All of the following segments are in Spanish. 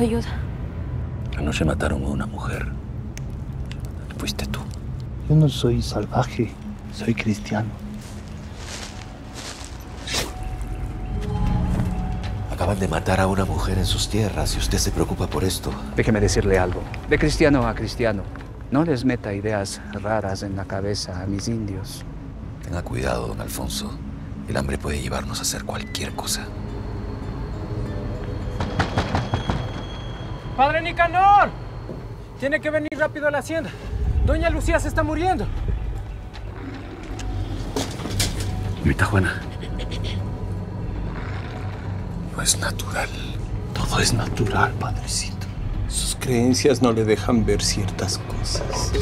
Ayuda. ayuda. Anoche mataron a una mujer. Fuiste tú. Yo no soy salvaje, soy cristiano. Acaban de matar a una mujer en sus tierras y usted se preocupa por esto. Déjeme decirle algo. De cristiano a cristiano, no les meta ideas raras en la cabeza a mis indios. Tenga cuidado, don Alfonso. El hambre puede llevarnos a hacer cualquier cosa. Nicanor! Tiene que venir rápido a la hacienda. Doña Lucía se está muriendo. Juana. No es natural. Todo es natural, padrecito. Sus creencias no le dejan ver ciertas cosas.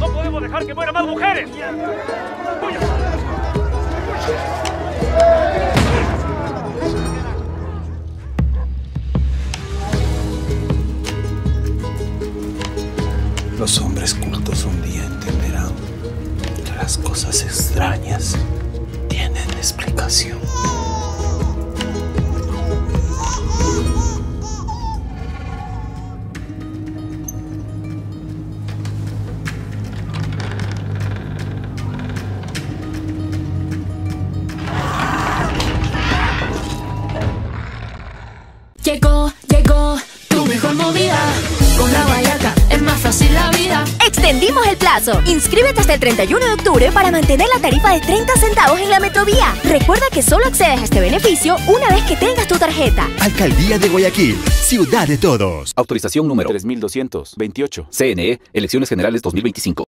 No podemos dejar que mueran más mujeres. los hombres cultos un día entenderán que las cosas extrañas tienen explicación. plazo. Inscríbete hasta el 31 de octubre para mantener la tarifa de 30 centavos en la Metrovía. Recuerda que solo accedes a este beneficio una vez que tengas tu tarjeta. Alcaldía de Guayaquil, ciudad de todos. Autorización número 3228. CNE, Elecciones Generales 2025.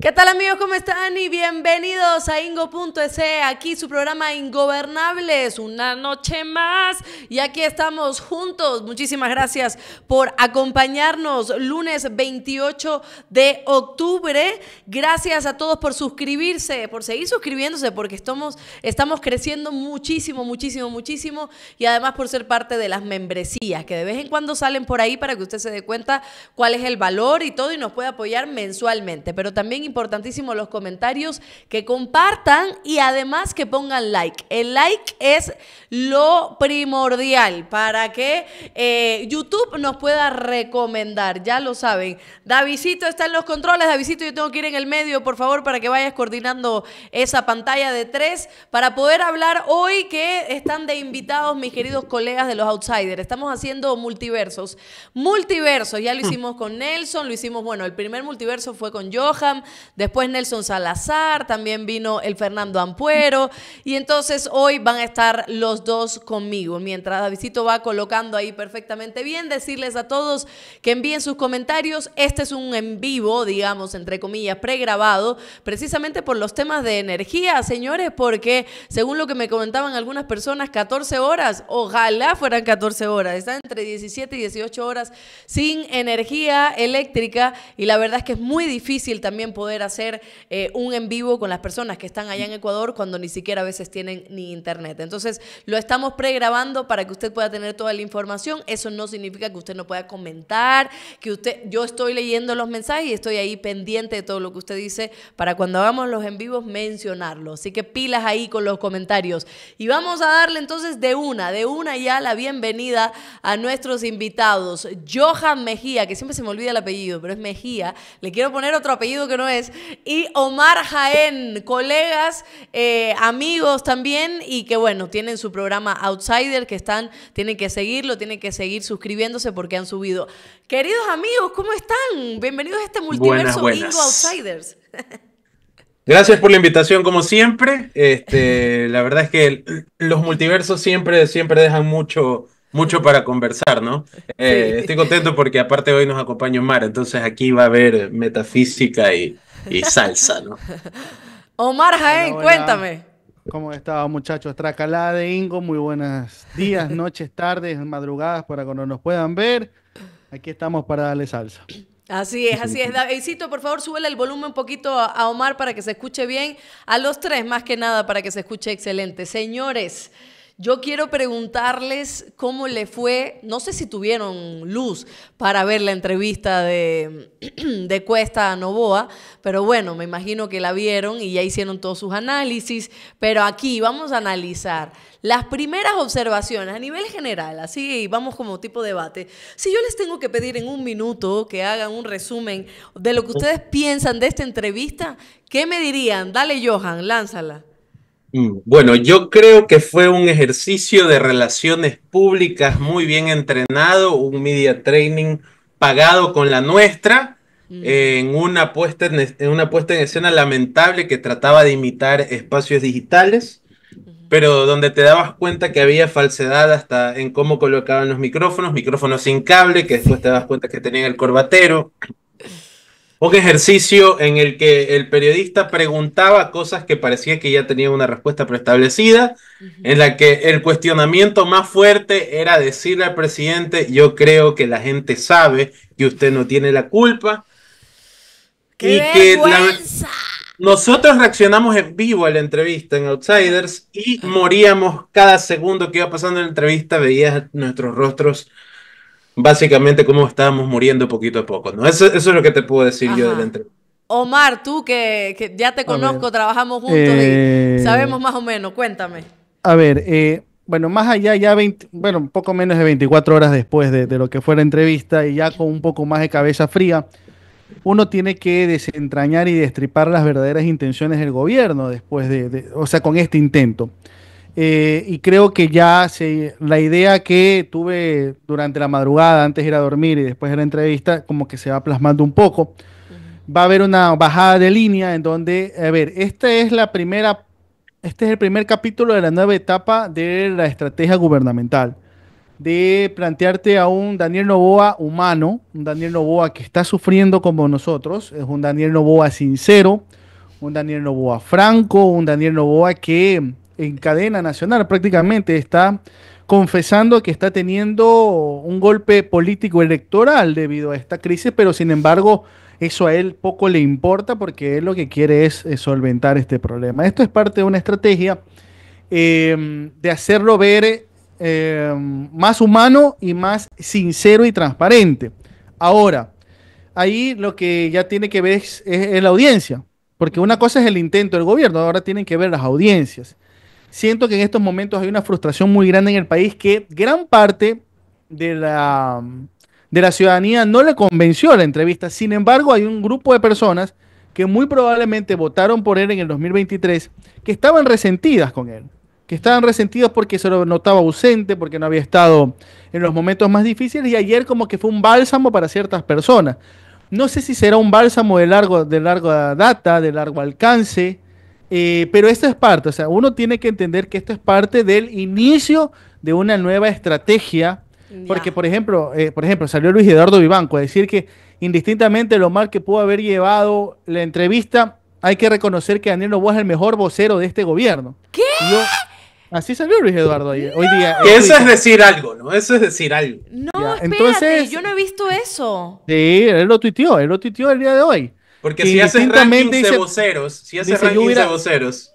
¿Qué tal amigos? ¿Cómo están? Y bienvenidos a Ingo.es, aquí su programa Ingobernables, una noche más. Y aquí estamos juntos. Muchísimas gracias por acompañarnos lunes 28 de octubre. Gracias a todos por suscribirse, por seguir suscribiéndose, porque estamos, estamos creciendo muchísimo, muchísimo, muchísimo. Y además por ser parte de las membresías, que de vez en cuando salen por ahí para que usted se dé cuenta cuál es el valor y todo y nos puede apoyar mensualmente. Pero también importantísimo los comentarios, que compartan y además que pongan like. El like es lo primordial para que eh, YouTube nos pueda recomendar, ya lo saben. Davidito está en los controles, Davidito, yo tengo que ir en el medio, por favor, para que vayas coordinando esa pantalla de tres para poder hablar hoy que están de invitados mis queridos colegas de los Outsiders. Estamos haciendo multiversos. Multiversos, ya lo hicimos con Nelson, lo hicimos, bueno, el primer multiverso fue con Johan, Después Nelson Salazar, también vino el Fernando Ampuero. Y entonces hoy van a estar los dos conmigo. Mientras Davidito va colocando ahí perfectamente bien, decirles a todos que envíen sus comentarios. Este es un en vivo, digamos, entre comillas, pregrabado, precisamente por los temas de energía, señores, porque según lo que me comentaban algunas personas, 14 horas, ojalá fueran 14 horas, están entre 17 y 18 horas sin energía eléctrica y la verdad es que es muy difícil también poder hacer eh, un en vivo con las personas que están allá en Ecuador cuando ni siquiera a veces tienen ni internet. Entonces, lo estamos pregrabando para que usted pueda tener toda la información. Eso no significa que usted no pueda comentar, que usted, yo estoy leyendo los mensajes y estoy ahí pendiente de todo lo que usted dice para cuando hagamos los en vivos mencionarlo. Así que pilas ahí con los comentarios. Y vamos a darle entonces de una, de una ya la bienvenida a nuestros invitados. Johan Mejía, que siempre se me olvida el apellido, pero es Mejía. Le quiero poner otro apellido que no es y Omar Jaén, colegas, eh, amigos también, y que bueno, tienen su programa Outsider, que están, tienen que seguirlo, tienen que seguir suscribiéndose porque han subido. Queridos amigos, ¿cómo están? Bienvenidos a este multiverso buenas, Outsiders. Gracias por la invitación, como siempre. Este, la verdad es que los multiversos siempre, siempre dejan mucho, mucho para conversar, ¿no? Eh, estoy contento porque aparte hoy nos acompaña Omar, entonces aquí va a haber metafísica y, y salsa, ¿no? Omar Jaén, cuéntame. ¿Cómo estaba, muchachos? Tracalá de Ingo, muy buenos días, noches, tardes, madrugadas, para cuando nos puedan ver. Aquí estamos para darle salsa. Así es, así es. Davidcito, por favor, súbele el volumen un poquito a Omar para que se escuche bien. A los tres, más que nada, para que se escuche excelente. Señores, yo quiero preguntarles cómo le fue, no sé si tuvieron luz para ver la entrevista de, de Cuesta a Novoa, pero bueno, me imagino que la vieron y ya hicieron todos sus análisis, pero aquí vamos a analizar las primeras observaciones a nivel general, así vamos como tipo debate. Si yo les tengo que pedir en un minuto que hagan un resumen de lo que ustedes piensan de esta entrevista, ¿qué me dirían? Dale, Johan, lánzala. Mm, bueno, yo creo que fue un ejercicio de relaciones públicas muy bien entrenado, un media training pagado con la nuestra, mm. en, una puesta en, una puesta en escena lamentable que trataba de imitar espacios digitales, pero donde te dabas cuenta que había falsedad hasta en cómo colocaban los micrófonos, micrófonos sin cable, que después te das cuenta que tenían el corbatero. Un ejercicio en el que el periodista preguntaba cosas que parecía que ya tenía una respuesta preestablecida, en la que el cuestionamiento más fuerte era decirle al presidente, yo creo que la gente sabe que usted no tiene la culpa. Nosotros reaccionamos en vivo a la entrevista en Outsiders y moríamos cada segundo que iba pasando la entrevista, veías nuestros rostros básicamente cómo estábamos muriendo poquito a poco, ¿no? Eso, eso es lo que te puedo decir yo de la entrevista. Omar, tú que, ya te conozco, trabajamos juntos y eh, sabemos más o menos, cuéntame. A ver, eh, bueno, más allá ya, 20, bueno, un poco menos de 24 horas después de, lo que fue la entrevista y ya con un poco más de cabeza fría, uno tiene que desentrañar y destripar las verdaderas intenciones del gobierno después de, de o sea, con este intento. Eh, y creo que ya la idea que tuve durante la madrugada, antes de ir a dormir y después de la entrevista, como que se va plasmando un poco. Va a haber una bajada de línea en donde, a ver, esta es la primera, este es el primer capítulo de la nueva etapa de la estrategia gubernamental. De plantearte a un Daniel Novoa humano, un Daniel Novoa que está sufriendo como nosotros, es un Daniel Novoa sincero, un Daniel Novoa franco, un Daniel Novoa que en cadena nacional prácticamente, está confesando que está teniendo un golpe político electoral debido a esta crisis, pero sin embargo eso a él poco le importa porque él lo que quiere es, solventar este problema. Esto es parte de una estrategia em, de hacerlo ver em, más humano y más sincero y transparente. Ahora, ahí lo que ya tiene que ver es la audiencia, porque una cosa es el intento del gobierno, ahora tienen que ver las audiencias siento que en estos momentos hay una frustración muy grande en el país que gran parte de la, de la ciudadanía no le convenció a la entrevista. Sin embargo, hay un grupo de personas que muy probablemente votaron por él en el 2023 que estaban resentidas con él, que estaban resentidas porque se lo notaba ausente, porque no había estado en los momentos más difíciles y ayer como que fue un bálsamo para ciertas personas. No sé si será un bálsamo de, largo, de larga data, de largo alcance, eh, pero esto es parte, o sea, uno tiene que entender que esto es parte del inicio de una nueva estrategia. Porque, por ejemplo, eh, por ejemplo, salió Luis Eduardo Vivanco a decir que indistintamente lo mal que pudo haber llevado la entrevista, hay que reconocer que Daniel Novoa es el mejor vocero de este gobierno. ¿Qué? así salió Luis Eduardo hoy, día. eso es decir algo, ¿no? Eso es decir algo. No, espérate, entonces, yo no he visto eso. Sí, él lo tuiteó, él lo tuiteó el día de hoy. Porque si hace rankings dice, de voceros, si hace rankings voceros.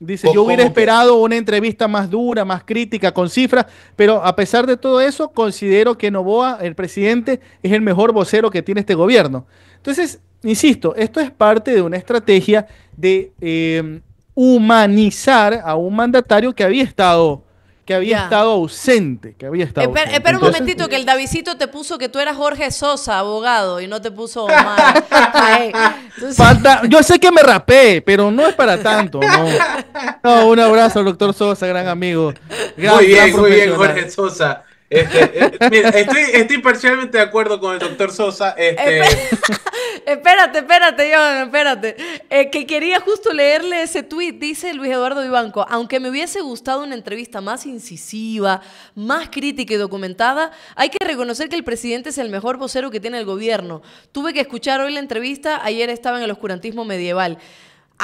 Dice, yo hubiera esperado una entrevista más dura, más crítica, con cifras, pero a pesar de todo eso, considero que Novoa, el presidente, es el mejor vocero que tiene este gobierno. Entonces, insisto, esto es parte de una estrategia de eh, humanizar a un mandatario que había estado que había estado ausente, que había estado Espera, un momentito, que el Davidito te puso que tú eras Jorge Sosa, abogado, y no te puso Omar. yo sé que me rapé, pero no es para tanto. No, un abrazo, doctor Sosa, gran amigo. muy bien, muy bien, Jorge Sosa. Este, eh, estoy, estoy, parcialmente de acuerdo con el doctor Sosa. Este, espérate, espérate, espérate. Eh, que quería justo leerle ese tweet dice Luis Eduardo Vivanco. Aunque me hubiese gustado una entrevista más incisiva, más crítica y documentada, hay que reconocer que el presidente es el mejor vocero que tiene el gobierno. Tuve que escuchar hoy la entrevista, ayer estaba en el oscurantismo medieval.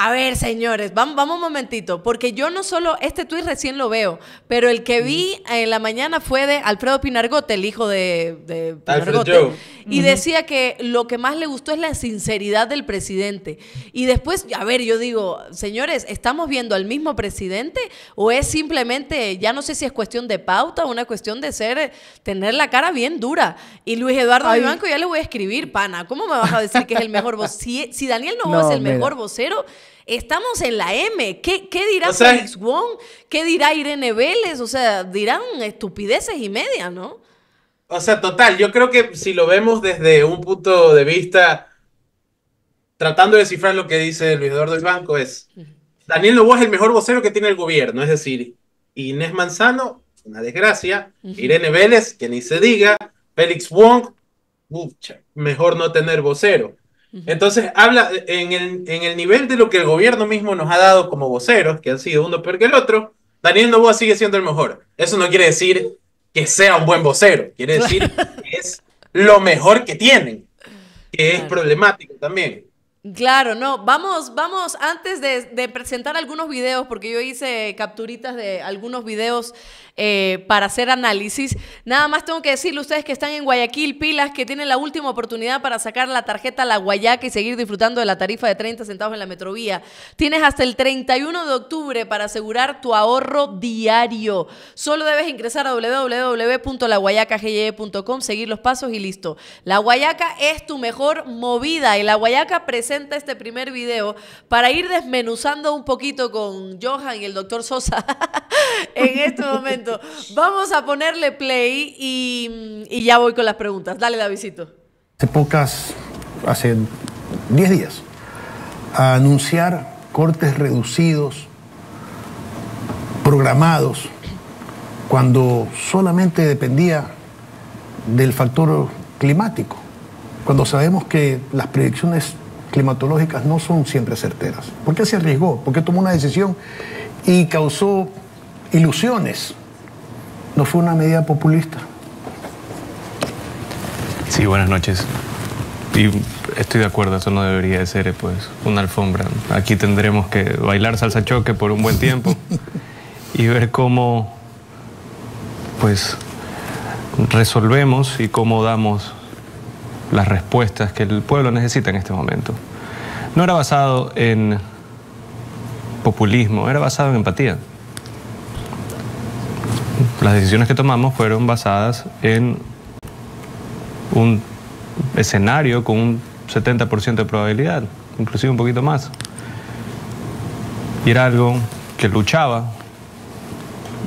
A ver, señores, vamos, un momentito, porque yo no solo este tuit recién lo veo, pero el que vi mm. en la mañana fue de Alfredo Pinargote, el hijo de, Pinargote, y decía que lo que más le gustó es la sinceridad del presidente. Y después, a ver, yo digo, señores, ¿estamos viendo al mismo presidente o es simplemente, ya no sé si es cuestión de pauta o una cuestión de ser, tener la cara bien dura? Y Luis Eduardo Vivanco ya le voy a escribir, pana, ¿cómo me vas a decir que es el mejor vocero? Si, Daniel no, es el mejor vocero, Estamos en la M. ¿Qué, dirá Félix Wong? ¿Qué dirá Irene Vélez? O sea, dirán estupideces y media, ¿no? O sea, total, yo creo que si lo vemos desde un punto de vista tratando de cifrar lo que dice el Eduardo del Banco es Daniel Lobo es el mejor vocero que tiene el gobierno, es decir, Inés Manzano, una desgracia, Irene Vélez, que ni se diga, Félix Wong, mejor no tener vocero. Entonces habla eh, en el, nivel de lo que el gobierno mismo nos ha dado como voceros, que han sido uno peor que el otro, Daniel Novoa sigue siendo el mejor. Eso no quiere decir que sea un buen vocero, quiere decir que es lo mejor que tienen, que es problemático también. Claro, no, vamos, vamos, antes de, de, presentar algunos videos, porque yo hice capturitas de algunos videos eh, para hacer análisis. Nada más tengo que decirle a ustedes que están en Guayaquil, pilas, que tienen la última oportunidad para sacar la tarjeta La Guayaca y seguir disfrutando de la tarifa de 30 centavos en la metrovía. Tienes hasta el 31 de octubre para asegurar tu ahorro diario. Solo debes ingresar a www.laguayacagye.com, seguir los pasos y listo. La Guayaca es tu mejor movida y La Guayaca presenta este primer video para ir desmenuzando un poquito con Johan y el doctor Sosa en este momento. Vamos a ponerle play y, ya voy con las preguntas. Dale, Davidito. Hace pocas, hace 10 días, anunciar cortes reducidos, programados, cuando solamente dependía del factor climático, cuando sabemos que las predicciones climatológicas no son siempre certeras. ¿Por qué se arriesgó? ¿Por qué tomó una decisión y causó ilusiones no fue una medida populista. Sí, buenas noches. Y estoy de acuerdo, eso no debería de ser pues una alfombra. Aquí tendremos que bailar salsa choque por un buen tiempo y ver cómo pues resolvemos y cómo damos las respuestas que el pueblo necesita en este momento. No era basado en populismo, era basado en empatía las decisiones que tomamos fueron basadas en un escenario con un 70% de probabilidad, inclusive un poquito más. Y era algo que luchaba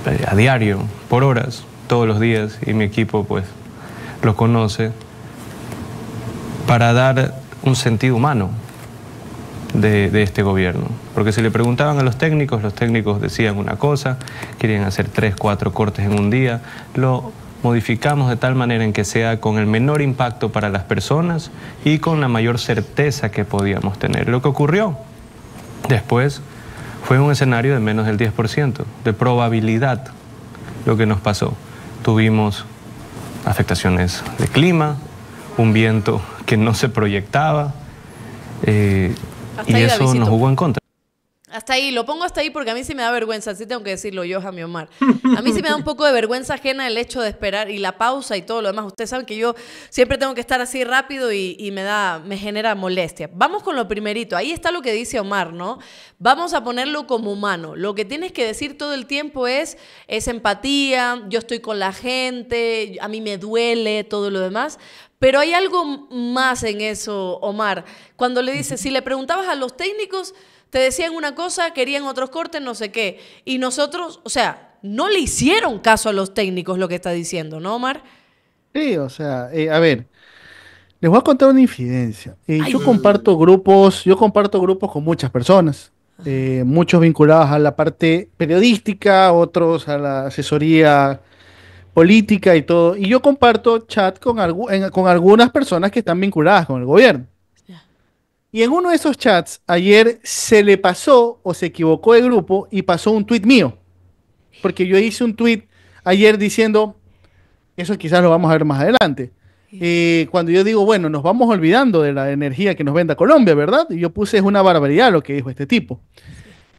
eh, a diario, por horas, todos los días, y mi equipo pues lo conoce, para dar un sentido humano de, este gobierno. Porque si le preguntaban a los técnicos, los técnicos decían una cosa, querían hacer tres, cuatro cortes en un día, lo modificamos de tal manera en que sea con el menor impacto para las personas y con la mayor certeza que podíamos tener. Lo que ocurrió después fue un escenario de menos del 10%, de probabilidad, lo que nos pasó. Tuvimos afectaciones de clima, un viento que no se proyectaba, eh, hasta y eso nos jugó en contra. Hasta ahí, lo pongo hasta ahí porque a mí sí me da vergüenza, así tengo que decirlo yo, mi Omar. A mí sí me da un poco de vergüenza ajena el hecho de esperar y la pausa y todo lo demás. Ustedes saben que yo siempre tengo que estar así rápido y, me da, me genera molestia. Vamos con lo primerito, ahí está lo que dice Omar, ¿no? Vamos a ponerlo como humano. Lo que tienes que decir todo el tiempo es, es empatía, yo estoy con la gente, a mí me duele, todo lo demás, pero hay algo más en eso, Omar. Cuando le dices, si le preguntabas a los técnicos, te decían una cosa, querían otros cortes, no sé qué. Y nosotros, o sea, no le hicieron caso a los técnicos lo que está diciendo, ¿no, Omar? Sí, o sea, eh, a ver, les voy a contar una infidencia. Eh, yo comparto grupos, yo comparto grupos con muchas personas. Eh, muchos vinculados a la parte periodística, otros a la asesoría política y todo. Y yo comparto chat con, con algunas personas que están vinculadas con el gobierno. Y en uno de esos chats, ayer se le pasó o se equivocó el grupo y pasó un tuit mío. Porque yo hice un tuit ayer diciendo, eso quizás lo vamos a ver más adelante. Eh, cuando yo digo, bueno, nos vamos olvidando de la energía que nos venda Colombia, ¿verdad? Y yo puse, es una barbaridad lo que dijo este tipo.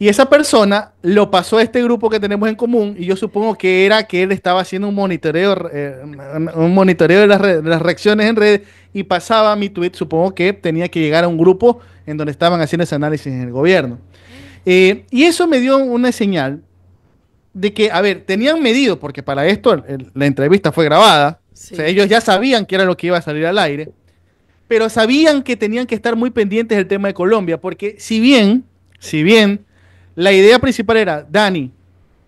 Y esa persona lo pasó a este grupo que tenemos en común y yo supongo que era que él estaba haciendo un monitoreo, eh, un monitoreo de las, reacciones en redes, y pasaba mi tweet, supongo que tenía que llegar a un grupo en donde estaban haciendo ese análisis en el gobierno. Eh, y eso me dio una señal de que, a ver, tenían medido, porque para esto la entrevista fue grabada, ellos ya sabían que era lo que iba a salir al aire, pero sabían que tenían que estar muy pendientes del tema de Colombia, porque si bien, si bien, la idea principal era, Dani,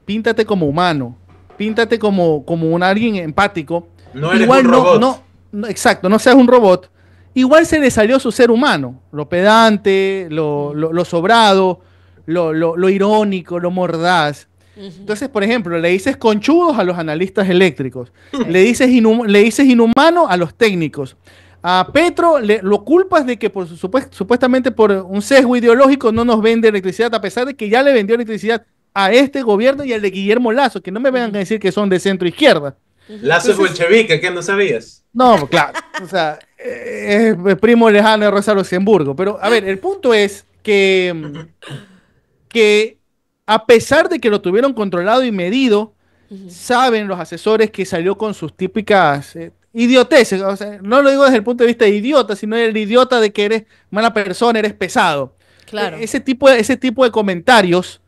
píntate como humano, píntate como, como un alguien empático. No Igual no, exacto, no seas un robot. Igual se le salió su ser humano, lo pedante, lo, sobrado, lo, irónico, lo mordaz. Entonces, por ejemplo, le dices conchudos a los analistas eléctricos, le dices, le dices inhumano a los técnicos, a Petro lo lo culpas de que por, supuestamente por un sesgo ideológico no nos vende electricidad, a pesar de que ya le vendió electricidad a este gobierno y al de Guillermo Lazo, que no me vengan a decir que son de centro izquierda. Lazo es bolchevique, ¿qué no sabías? No, pues, claro. o sea, eh, es, primo lejano de Rosa Luxemburgo. Pero, a ver, el punto es que, que a pesar de que lo tuvieron controlado y medido, saben los asesores que salió con sus típicas eh, idioteces. no lo digo desde el punto de vista de idiota, sino el idiota de que eres mala persona, eres pesado. Claro. E-, ese tipo de, ese tipo de comentarios,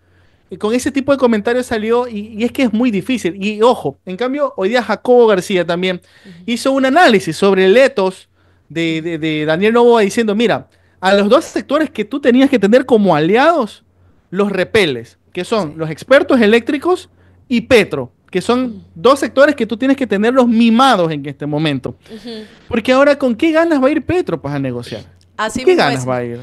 con ese tipo de comentarios salió, y, es que es muy difícil. Y ojo, en cambio, hoy día Jacobo García también hizo un análisis sobre el etos de, de, Daniel Novoa diciendo: mira, a los dos sectores que tú tenías que tener como aliados, los repeles, que son los expertos eléctricos y Petro que son dos sectores que tú tienes que tenerlos mimados en este momento. Porque ahora, ¿con qué ganas va a ir Petro pues, a negociar? Así ¿Qué ganas va a ir?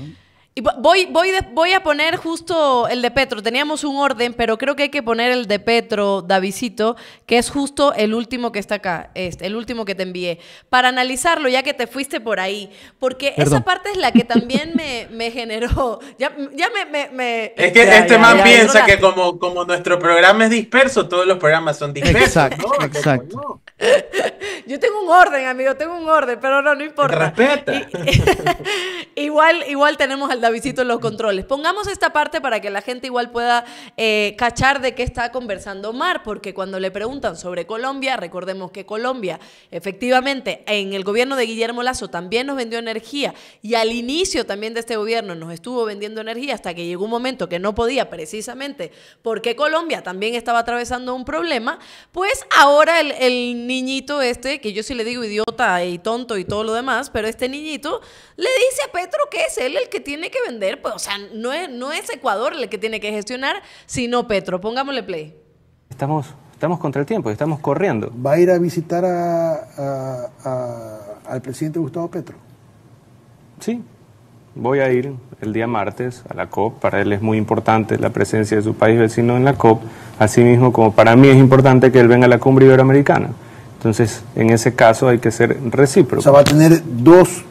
voy, voy, voy a poner justo el de Petro. Teníamos un orden, pero creo que hay que poner el de Petro, Davisito, que es justo el último que está acá, este, el último que te envié, para analizarlo ya que te fuiste por ahí. Porque esa parte es la que también me, generó. Ya, ya me, Es que este man piensa que como, como nuestro programa es disperso, todos los programas son dispersos. Exacto, ¿no? exacto. Yo tengo un orden, amigo, tengo un orden, pero no, no importa. Respeta. igual, igual tenemos al Davidito en los controles. Pongamos esta parte para que la gente igual pueda eh, cachar de qué está conversando Omar porque cuando le preguntan sobre Colombia, recordemos que Colombia, efectivamente, en el gobierno de Guillermo Lazo también nos vendió energía y al inicio también de este gobierno nos estuvo vendiendo energía hasta que llegó un momento que no podía precisamente porque Colombia también estaba atravesando un problema, pues ahora el, el niñito este, que yo sí le digo idiota y tonto y todo lo demás, pero este niñito le dice a Petro que es él el que tiene que vender, pues, o sea, no es, no es Ecuador el que tiene que gestionar, sino Petro. Pongámosle play. Estamos, estamos contra el tiempo, estamos corriendo. ¿Va a ir a visitar al presidente Gustavo Petro? Sí, voy a ir el día martes a la COP. Para él es muy importante la presencia de su país vecino en la COP, así mismo como para mí es importante que él venga a la cumbre iberoamericana. Entonces, en ese caso hay que ser recíproco. O sea, va a tener dos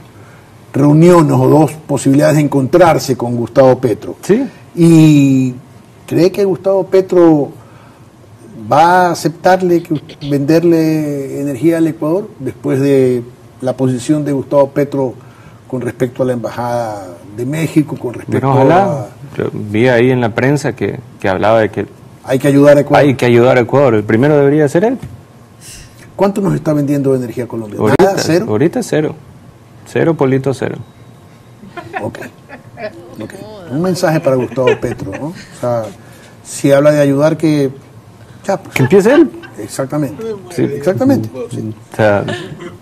reuniones o dos posibilidades de encontrarse con Gustavo Petro. Sí. ¿Y cree que Gustavo Petro va a aceptarle venderle energía al Ecuador después de la posición de Gustavo Petro con respecto a la embajada de México, con respecto ojalá. a... vi ahí en la prensa que, que hablaba de que... Hay que ayudar a Ecuador. Hay que ayudar a Ecuador. El primero debería ser él. ¿Cuánto nos está vendiendo de energía Colombia? Ahorita, ¿Cero? Ahorita cero. Cero, Polito, cero. Un mensaje para Gustavo Petro, ¿no? O sea, si habla de ayudar, que... Pues. Que empiece él. Exactamente. Exactamente. O sea,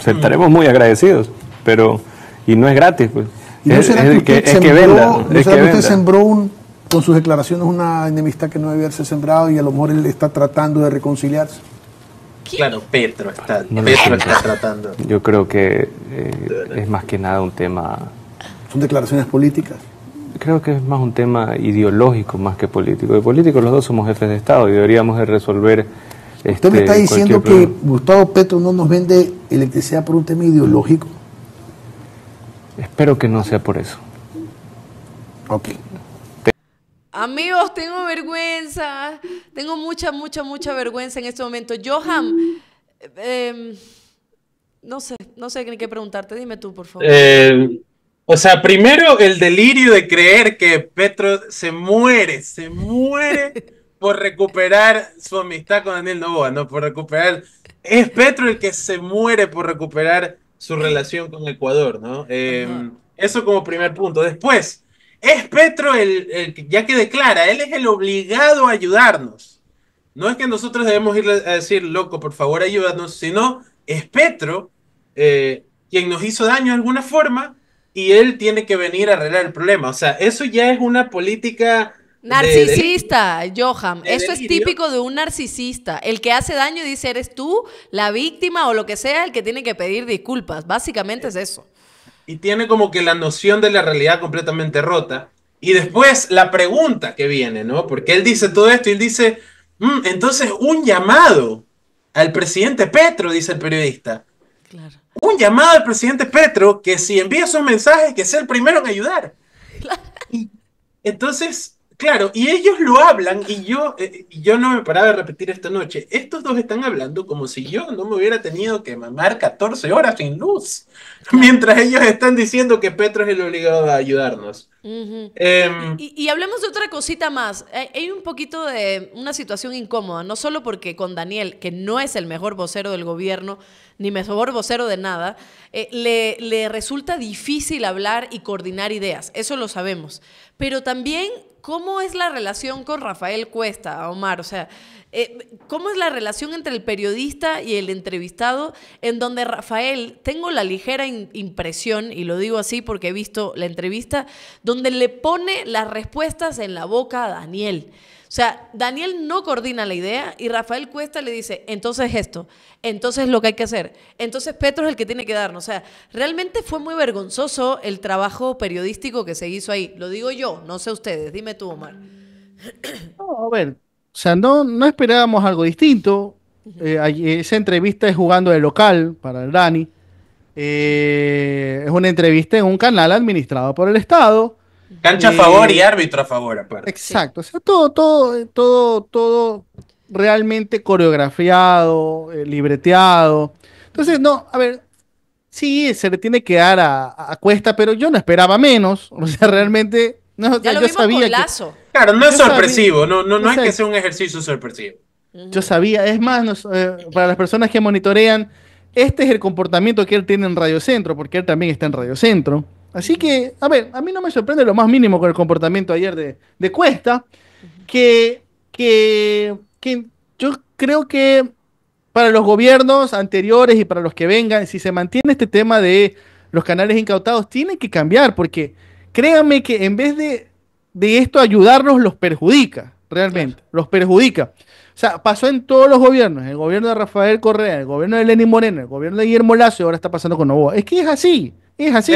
estaremos muy agradecidos, pero... Y no es gratis, pues. no será es, que, usted sembró un, con sus declaraciones una enemistad que no debía haberse sembrado y a lo mejor él está tratando de reconciliarse? Claro, Petro está, tratando. Yo creo que eh, es más que nada un tema... ¿Son declaraciones políticas? Creo que es más un tema ideológico más que político. De políticos los dos somos jefes de Estado y deberíamos de resolver... Este, me está diciendo que Gustavo Petro no nos vende electricidad por un tema ideológico? Espero que no sea por eso. Ok. Amigos, tengo vergüenza. Tengo mucha, mucha, mucha vergüenza en este momento. Johan, em, no sé, no sé qué preguntarte. Dime tú, por favor. Eh, o sea, primero el delirio de creer que Petro se muere, se muere por recuperar su amistad con Daniel Novoa, no por recuperar. Es Petro el que se muere por recuperar su relación con Ecuador, ¿no? Em, eso como primer punto. Después, es Petro el, ya que declara, él es el obligado a ayudarnos. No es que nosotros debemos ir a decir, loco, por favor ayúdanos, sino es Petro eh, quien nos hizo daño de alguna forma y él tiene que venir a arreglar el problema. O sea, eso ya es una política... Narcisista, Johan. Eso es típico de un narcisista. El que hace daño dice, eres tú la víctima o lo que sea, el que tiene que pedir disculpas. Básicamente es eso y tiene como que la noción de la realidad completamente rota. Y después la pregunta que viene, ¿no? Porque él dice todo esto y él dice, mm, entonces un llamado al presidente Petro, dice el periodista. Un llamado al presidente Petro que si envía esos mensajes, que sea el primero en ayudar. entonces, Claro, y ellos lo hablan y yo, eh, yo no me paraba de repetir esta noche. Estos dos están hablando como si yo no me hubiera tenido que mamar 14 horas sin luz, mientras ellos están diciendo que Petro es el obligado a ayudarnos. Em, y, hablemos de otra cosita más. Hay un poquito de una situación incómoda, no solo porque con Daniel, que no es el mejor vocero del gobierno, ni mejor vocero de nada, eh, le, le resulta difícil hablar y coordinar ideas, eso lo sabemos. Pero también ¿Cómo es la relación con Rafael Cuesta, Omar? O sea, eh, ¿cómo es la relación entre el periodista y el entrevistado en donde Rafael, tengo la ligera impresión, y lo digo así porque he visto la entrevista, donde le pone las respuestas en la boca a Daniel? O sea, Daniel no coordina la idea y Rafael Cuesta le dice, entonces esto, entonces lo que hay que hacer, entonces Petro es el que tiene que darnos. O sea, realmente fue muy vergonzoso el trabajo periodístico que se hizo ahí. Lo digo yo, no sé ustedes, dime tú, Omar. No, a ver, o sea, no, no esperábamos algo distinto. Eh, esa entrevista es jugando de local para el Dani. Eh, es una entrevista en un canal administrado por el Estado Cancha a favor y árbitro a favor, aparte. Exacto, o sea, todo, todo, todo, todo realmente coreografiado, eh, libreteado. Entonces, no, a ver, sí, se le tiene que dar a, Cuesta, pero yo no esperaba menos. O sea, realmente, no, ya sabía Lazo. claro, no es sorpresivo, no, no, no es que sea un ejercicio sorpresivo. Yo sabía, es más, eh, para las personas que monitorean, este es el comportamiento que él tiene en Radio Centro, porque él también está en Radio Centro. Así que, a ver, a mí no me sorprende lo más mínimo con el comportamiento ayer de, Cuesta, que, yo creo que para los gobiernos anteriores y para los que vengan, si se mantiene este tema de los canales incautados, tiene que cambiar, porque créanme que en vez de, de esto ayudarlos, los perjudica, realmente, los perjudica. O sea, pasó en todos los gobiernos, el gobierno de Rafael Correa, el gobierno de Lenín Moreno, el gobierno de Guillermo Lazo, y ahora está pasando con Novoa. Es que es así. Es así.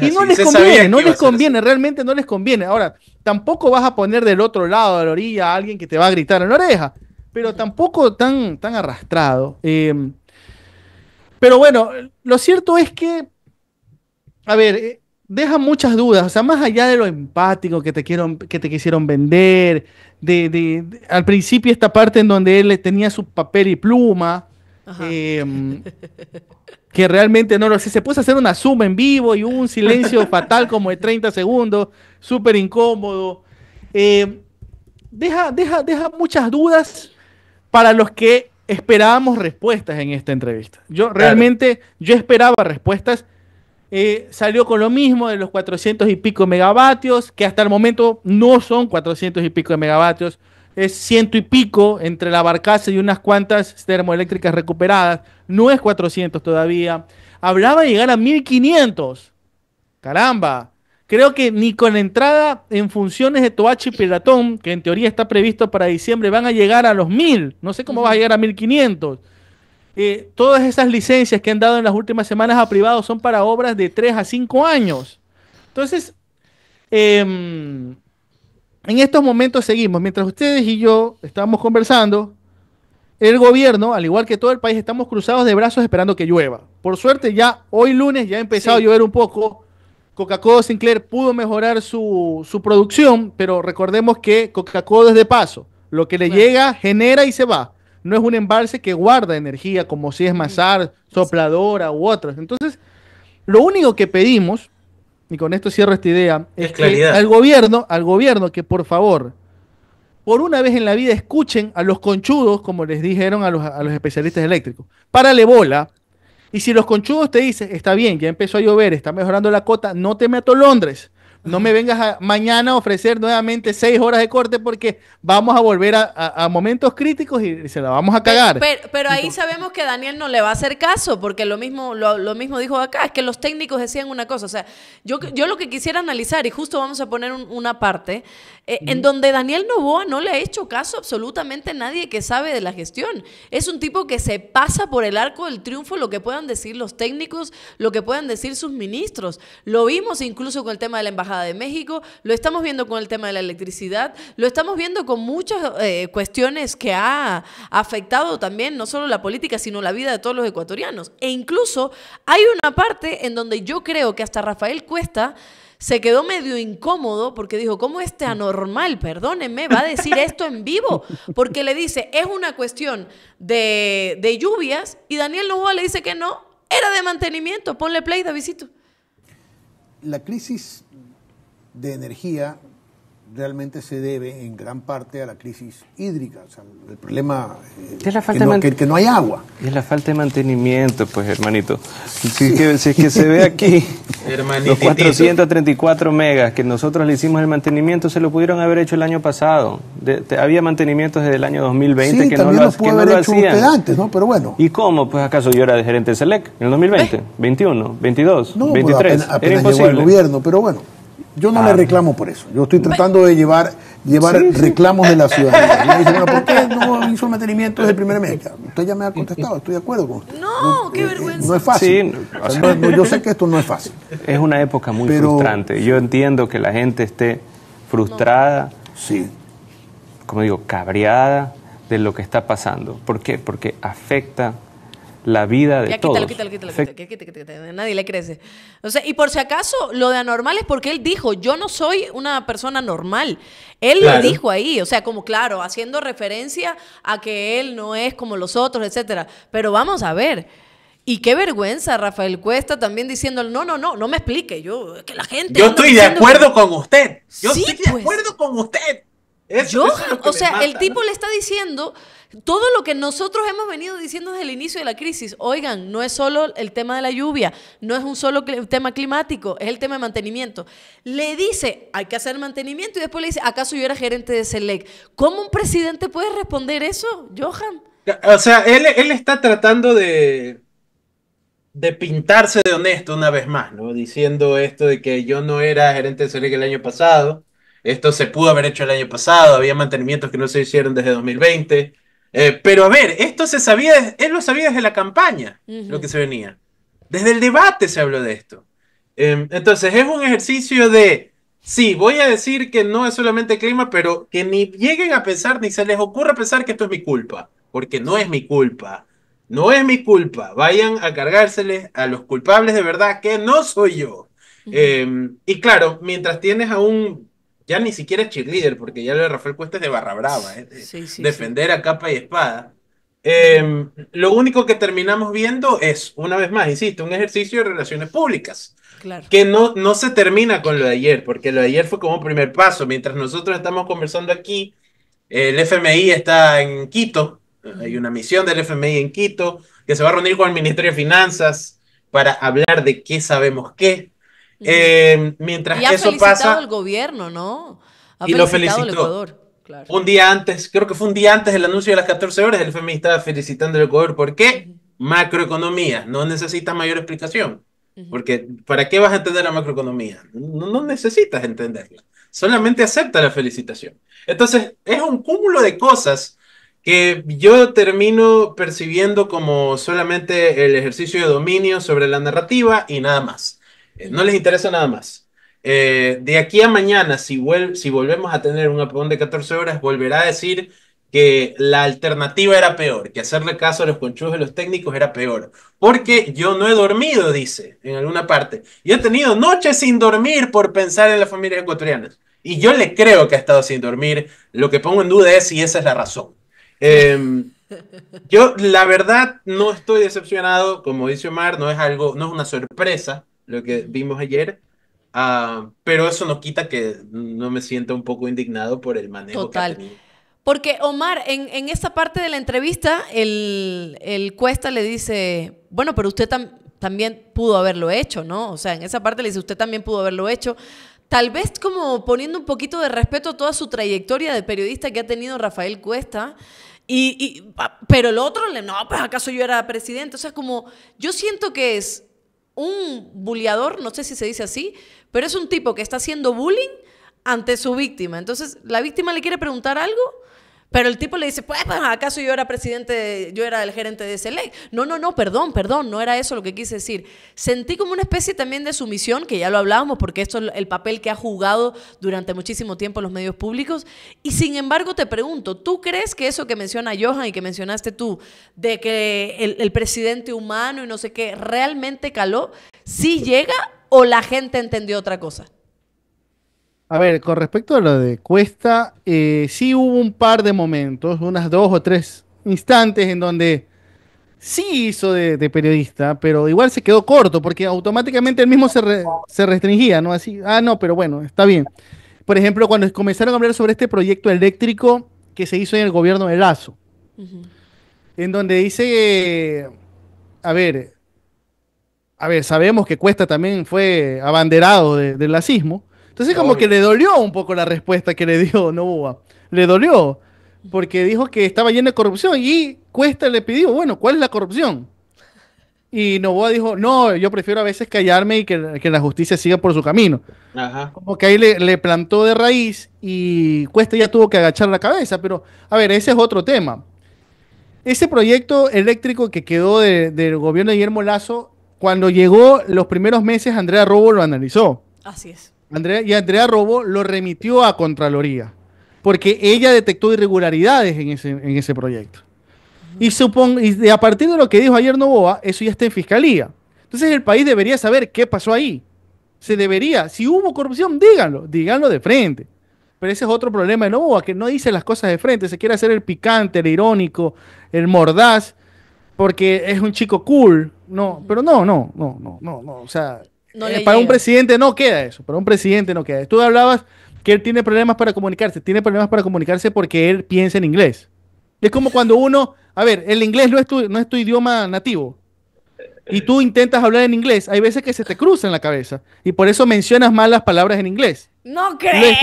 y no les conviene, no les conviene, realmente no les conviene. Ahora, tampoco vas a poner del otro lado de la orilla a alguien que te va a gritar en la oreja, pero tampoco tan, tan arrastrado. Em, pero bueno, lo cierto es que, a ver, eh, deja muchas dudas, o sea, más allá de lo empático que te, quiero, que te quisieron vender, de, al principio esta parte en donde él tenía su papel y pluma, em, que realmente no lo sé. Se puso a hacer una suma en vivo y un silencio fatal como de 30 segundos, súper incómodo. Eh, deja, deja, deja muchas dudas para los que esperábamos respuestas en esta entrevista. Yo realmente, yo esperaba respuestas. Eh, salió con lo mismo de los 400 y pico megavatios, que hasta el momento no son 400 y pico de megavatios, es ciento y pico entre la barcaza y unas cuantas termoeléctricas recuperadas. No es 400 todavía. Hablaba de llegar a 1500. Caramba. Creo que ni con la entrada en funciones de Toachi y Piratón, que en teoría está previsto para diciembre, van a llegar a los 1000. No sé cómo va a llegar a 1500. Eh, todas esas licencias que han dado en las últimas semanas a privados son para obras de 3 a 5 años. Entonces, em, en estos momentos seguimos. Mientras ustedes y yo estamos conversando, el gobierno, al igual que todo el país, estamos cruzados de brazos esperando que llueva. Por suerte, ya hoy lunes ya ha empezado a llover un poco. Coca-Cola Sinclair pudo mejorar su, su, producción, pero recordemos que Coca-Cola es de paso. Lo que le llega, genera y se va. No es un embalse que guarda energía como si es Mazar, sopladora u otras. Entonces, lo único que pedimos y con esto cierro esta idea, es, Que este, al gobierno, al gobierno que por favor, por una vez en la vida escuchen a los conchudos, como les dijeron a los, a los especialistas eléctricos, párale bola. Y si los conchudos te dicen, está bien, ya empezó a llover, está mejorando la cota, no te meto Londres no me vengas mañana a ofrecer nuevamente seis horas de corte porque vamos a volver a, momentos críticos y, se la vamos a cagar. Pero, ahí sabemos que Daniel no le va a hacer caso porque lo mismo, lo, mismo dijo acá, es que los técnicos decían una cosa. O sea, yo, yo lo que quisiera analizar, y justo vamos a poner una parte, eh, en donde Daniel Novoa no le ha hecho caso absolutamente nadie que sabe de la gestión. Es un tipo que se pasa por el arco del triunfo lo que puedan decir los técnicos, lo que puedan decir sus ministros. Lo vimos incluso con el tema de la Embajada de México, lo estamos viendo con el tema de la electricidad, lo estamos viendo con muchas eh, cuestiones que ha afectado también no solo la política, sino la vida de todos los ecuatorianos. E incluso hay una parte en donde yo creo que hasta Rafael Cuesta se quedó medio incómodo porque dijo, ¿cómo este anormal, perdónenme, va a decir esto en vivo? Porque le dice, es una cuestión de, lluvias y Daniel Novoa le dice que no, era de mantenimiento, ponle play, Davidito. La crisis de energía realmente se debe en gran parte a la crisis hídrica, el problema eh, es que, no, hay agua. Es la falta de mantenimiento, pues, hermanito. Si, que, que, se ve aquí, los 434 megas que nosotros le hicimos el mantenimiento se lo pudieron haber hecho el año pasado. De, había mantenimientos desde el año 2020 que no lo, que no lo hacían. Antes, ¿no? Pero bueno. ¿Y cómo? Pues acaso yo era de gerente de Select en el 2020, 21, 22, no, 23. Pues, era imposible. el gobierno, pero bueno. Yo no le reclamo por eso. Yo estoy tratando de llevar, llevar reclamos de la ciudadanía. ¿por qué no hizo mantenimiento desde el primer mes? Usted ya me ha contestado, estoy de acuerdo con usted. No, qué eh, eh, vergüenza. No es fácil. yo sé que esto no es fácil. Es una época muy frustrante. Yo entiendo que la gente esté frustrada, sí. como digo, cabreada de lo que está pasando. ¿Por qué? Porque afecta la vida de nadie le crece. y por si acaso, lo de anormal es porque él dijo, yo no soy una persona normal. Él lo dijo ahí, o sea, como claro, haciendo referencia a que él no es como los otros, etcétera. Pero vamos a ver. Y qué vergüenza, Rafael Cuesta también diciendo, no, no, no, no me explique, yo, que la gente... Yo estoy de acuerdo con usted, yo estoy de pues. acuerdo con usted. yo, o sea, el tipo le está diciendo todo lo que nosotros hemos venido diciendo desde el inicio de la crisis, oigan, no es solo el tema de la lluvia, no es un solo tema climático, es el tema de mantenimiento. Le dice, hay que hacer mantenimiento y después le dice, ¿acaso yo era gerente de SELEC? ¿Cómo un presidente puede responder eso, Johan? O sea, él, está tratando de, de pintarse de honesto una vez más, ¿no? Diciendo esto de que yo no era gerente de SELEC el año pasado, esto se pudo haber hecho el año pasado, había mantenimientos que no se hicieron desde 2020, eh, pero a ver, esto se sabía, él lo sabía desde la campaña, lo que se venía. Desde el debate se habló de esto. Em, entonces, es un ejercicio de, sí, voy a decir que no es solamente clima, pero que ni lleguen a pensar, ni se les ocurra pensar que esto es mi culpa, porque no es mi culpa. No es mi culpa. Vayan a cargárseles a los culpables de verdad, que no soy yo. Em, y claro, mientras tienes a un ya ni siquiera es cheerleader, porque ya lo de Rafael Cuesta es de barra brava, defender a capa y espada. Em, lo único que terminamos viendo es, una vez más, insisto, un ejercicio de relaciones públicas. Que no, no se termina con lo de ayer, porque lo de ayer fue como un primer paso. Mientras nosotros estamos conversando aquí, el FMI está en Quito, hay una misión del FMI en Quito, que se va a reunir con el Ministerio de Finanzas para hablar de qué sabemos qué. Eh, mientras y eso pasa. el gobierno, ¿no? y lo felicitó. Un día antes, creo que fue un día antes del anuncio de las 14 horas, el FMI estaba felicitando al Ecuador. ¿Por qué? Macroeconomía, no necesita mayor explicación. Porque, ¿para qué vas a entender la macroeconomía? No, no, necesitas entenderla. Solamente acepta la felicitación. Entonces, es un cúmulo de cosas que yo termino percibiendo como solamente el ejercicio de dominio sobre la narrativa y nada más. Eh, no les interesa nada más. Eh, de aquí a mañana, si, si volvemos a tener un apagón de 14 horas, volverá a decir que la alternativa era peor, que hacerle caso a los conchudos de los técnicos era peor. Porque yo no he dormido, dice en alguna parte. Yo he tenido noches sin dormir por pensar en las familias ecuatorianas. Y yo le creo que ha estado sin dormir. Lo que pongo en duda es si esa es la razón. Em, yo, la verdad, no estoy decepcionado. Como dice Omar, no es algo, no es una sorpresa lo que vimos ayer. Ah, pero eso no quita que no me sienta un poco indignado por el manejo Total. Porque Omar, en, en, esa parte de la entrevista, el, el Cuesta le dice, bueno, pero usted también pudo haberlo hecho, ¿no? O sea, en esa parte le dice, usted también pudo haberlo hecho. Tal vez como poniendo un poquito de respeto a toda su trayectoria de periodista que ha tenido Rafael Cuesta. Y, pero el otro, le no, pues acaso yo era presidente. O sea, como, yo siento que es un bulleador, no sé si se dice así, pero es un tipo que está haciendo bullying ante su víctima. Entonces, la víctima le quiere preguntar algo pero el tipo le dice, pues, pues ¿acaso yo era presidente, yo era el gerente de ley? No, no, no, perdón, perdón, no era eso lo que quise decir. Sentí como una especie también de sumisión, que ya lo hablábamos, porque esto es el papel que ha jugado durante muchísimo tiempo los medios públicos. Y sin embargo, te pregunto, ¿tú crees que eso que menciona Johan y que mencionaste tú, de que el, el presidente humano y no sé qué, realmente caló, sí llega o la gente entendió otra cosa? A ver, con respecto a lo de Cuesta, eh, sí hubo un par de momentos, unas dos o tres instantes en donde sí hizo de, periodista, pero igual se quedó corto porque automáticamente él mismo se, restringía, ¿no? Así, ah, no, pero bueno, está bien. Por ejemplo, cuando comenzaron a hablar sobre este proyecto eléctrico que se hizo en el gobierno de Lazo, en donde dice, eh, a ver, a ver, sabemos que Cuesta también fue abanderado del lacismo, entonces como que le dolió un poco la respuesta que le dio Novoa. Le dolió porque dijo que estaba lleno de corrupción y Cuesta le pidió, bueno, ¿cuál es la corrupción? Y Novoa dijo, no, yo prefiero a veces callarme y que, la justicia siga por su camino. Ajá. Como que ahí le, plantó de raíz y Cuesta ya tuvo que agachar la cabeza, pero a ver, ese es otro tema. Ese proyecto eléctrico que quedó del gobierno de Guillermo Lazo, cuando llegó los primeros meses, Andrea Robo lo analizó. Así es y Andrea Robo lo remitió a Contraloría, porque ella detectó irregularidades en ese, proyecto. Y, a partir de lo que dijo ayer Novoa, eso ya está en fiscalía. Entonces el país debería saber qué pasó ahí. Se debería, si hubo corrupción, díganlo, díganlo de frente. Pero ese es otro problema de Novoa, que no dice las cosas de frente, se quiere hacer el picante, el irónico, el mordaz, porque es un chico cool. No, pero no, no, no, no, no, no. O sea, eh, para un presidente no queda eso, para un presidente no queda. Tú hablabas que él tiene problemas para comunicarse, tiene problemas para comunicarse porque él piensa en inglés. Es como cuando uno, a ver, el inglés no es tu, no es tu idioma nativo. Y tú intentas hablar en inglés, hay veces que se te cruza en la cabeza. Y por eso mencionas malas palabras en inglés. No creo. Eh,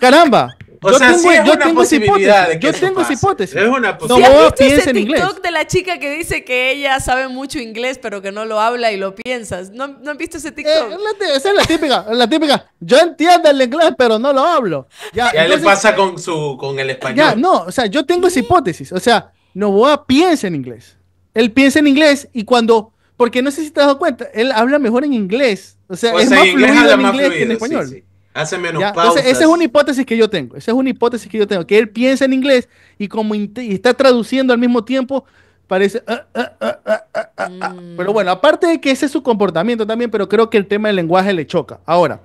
caramba, o yo sea, tengo, yo tengo posibilidad hipótesis. que yo tengo esa hipótesis. Es una posibilidad. No, piensa en inglés. TikTok de la chica que dice que ella sabe mucho inglés, pero que no lo habla y lo piensas. ¿No, no han visto ese eh, TikTok? esa es la típica, la típica. Yo entiendo el inglés, pero no lo hablo. Ya, le pasa con, su, con el español. Ya, no, o sea, yo tengo esa hipótesis. O sea, Novoa piensa en inglés. Él piensa en inglés y cuando... Porque no sé si te has dado cuenta, él habla mejor en inglés. O sea, es más, fluido en inglés que en español. sí. Hace menos Esa es una hipótesis que yo tengo. Esa es una hipótesis que yo tengo. Que él piensa en inglés y como está traduciendo al mismo tiempo, parece. Ah, ah, ah, mm. Pero bueno, aparte de que ese es su comportamiento también, pero creo que el tema del lenguaje le choca. Ahora,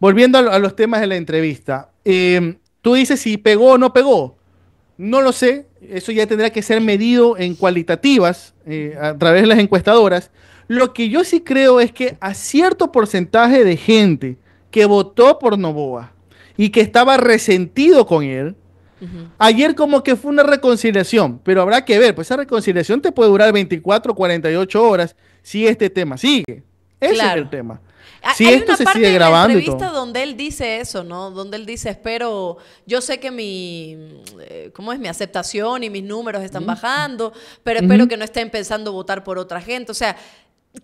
volviendo a, los temas de la entrevista. Em, tú dices si pegó o no pegó. No lo sé. Eso ya tendrá que ser medido en cualitativas eh, a través de las encuestadoras. Lo que yo sí creo es que a cierto porcentaje de gente que votó por Novoa y que estaba resentido con él, ayer como que fue una reconciliación, pero habrá que ver, pues esa reconciliación te puede durar 24, 48 horas si este tema sigue. Ese es el tema. Si esto se sigue grabando. Hay entrevista donde él dice eso, ¿no? Donde él dice, espero, yo sé que mi, eh, ¿cómo es? Mi aceptación y mis números están bajando, pero espero que no estén pensando votar por otra gente. O sea,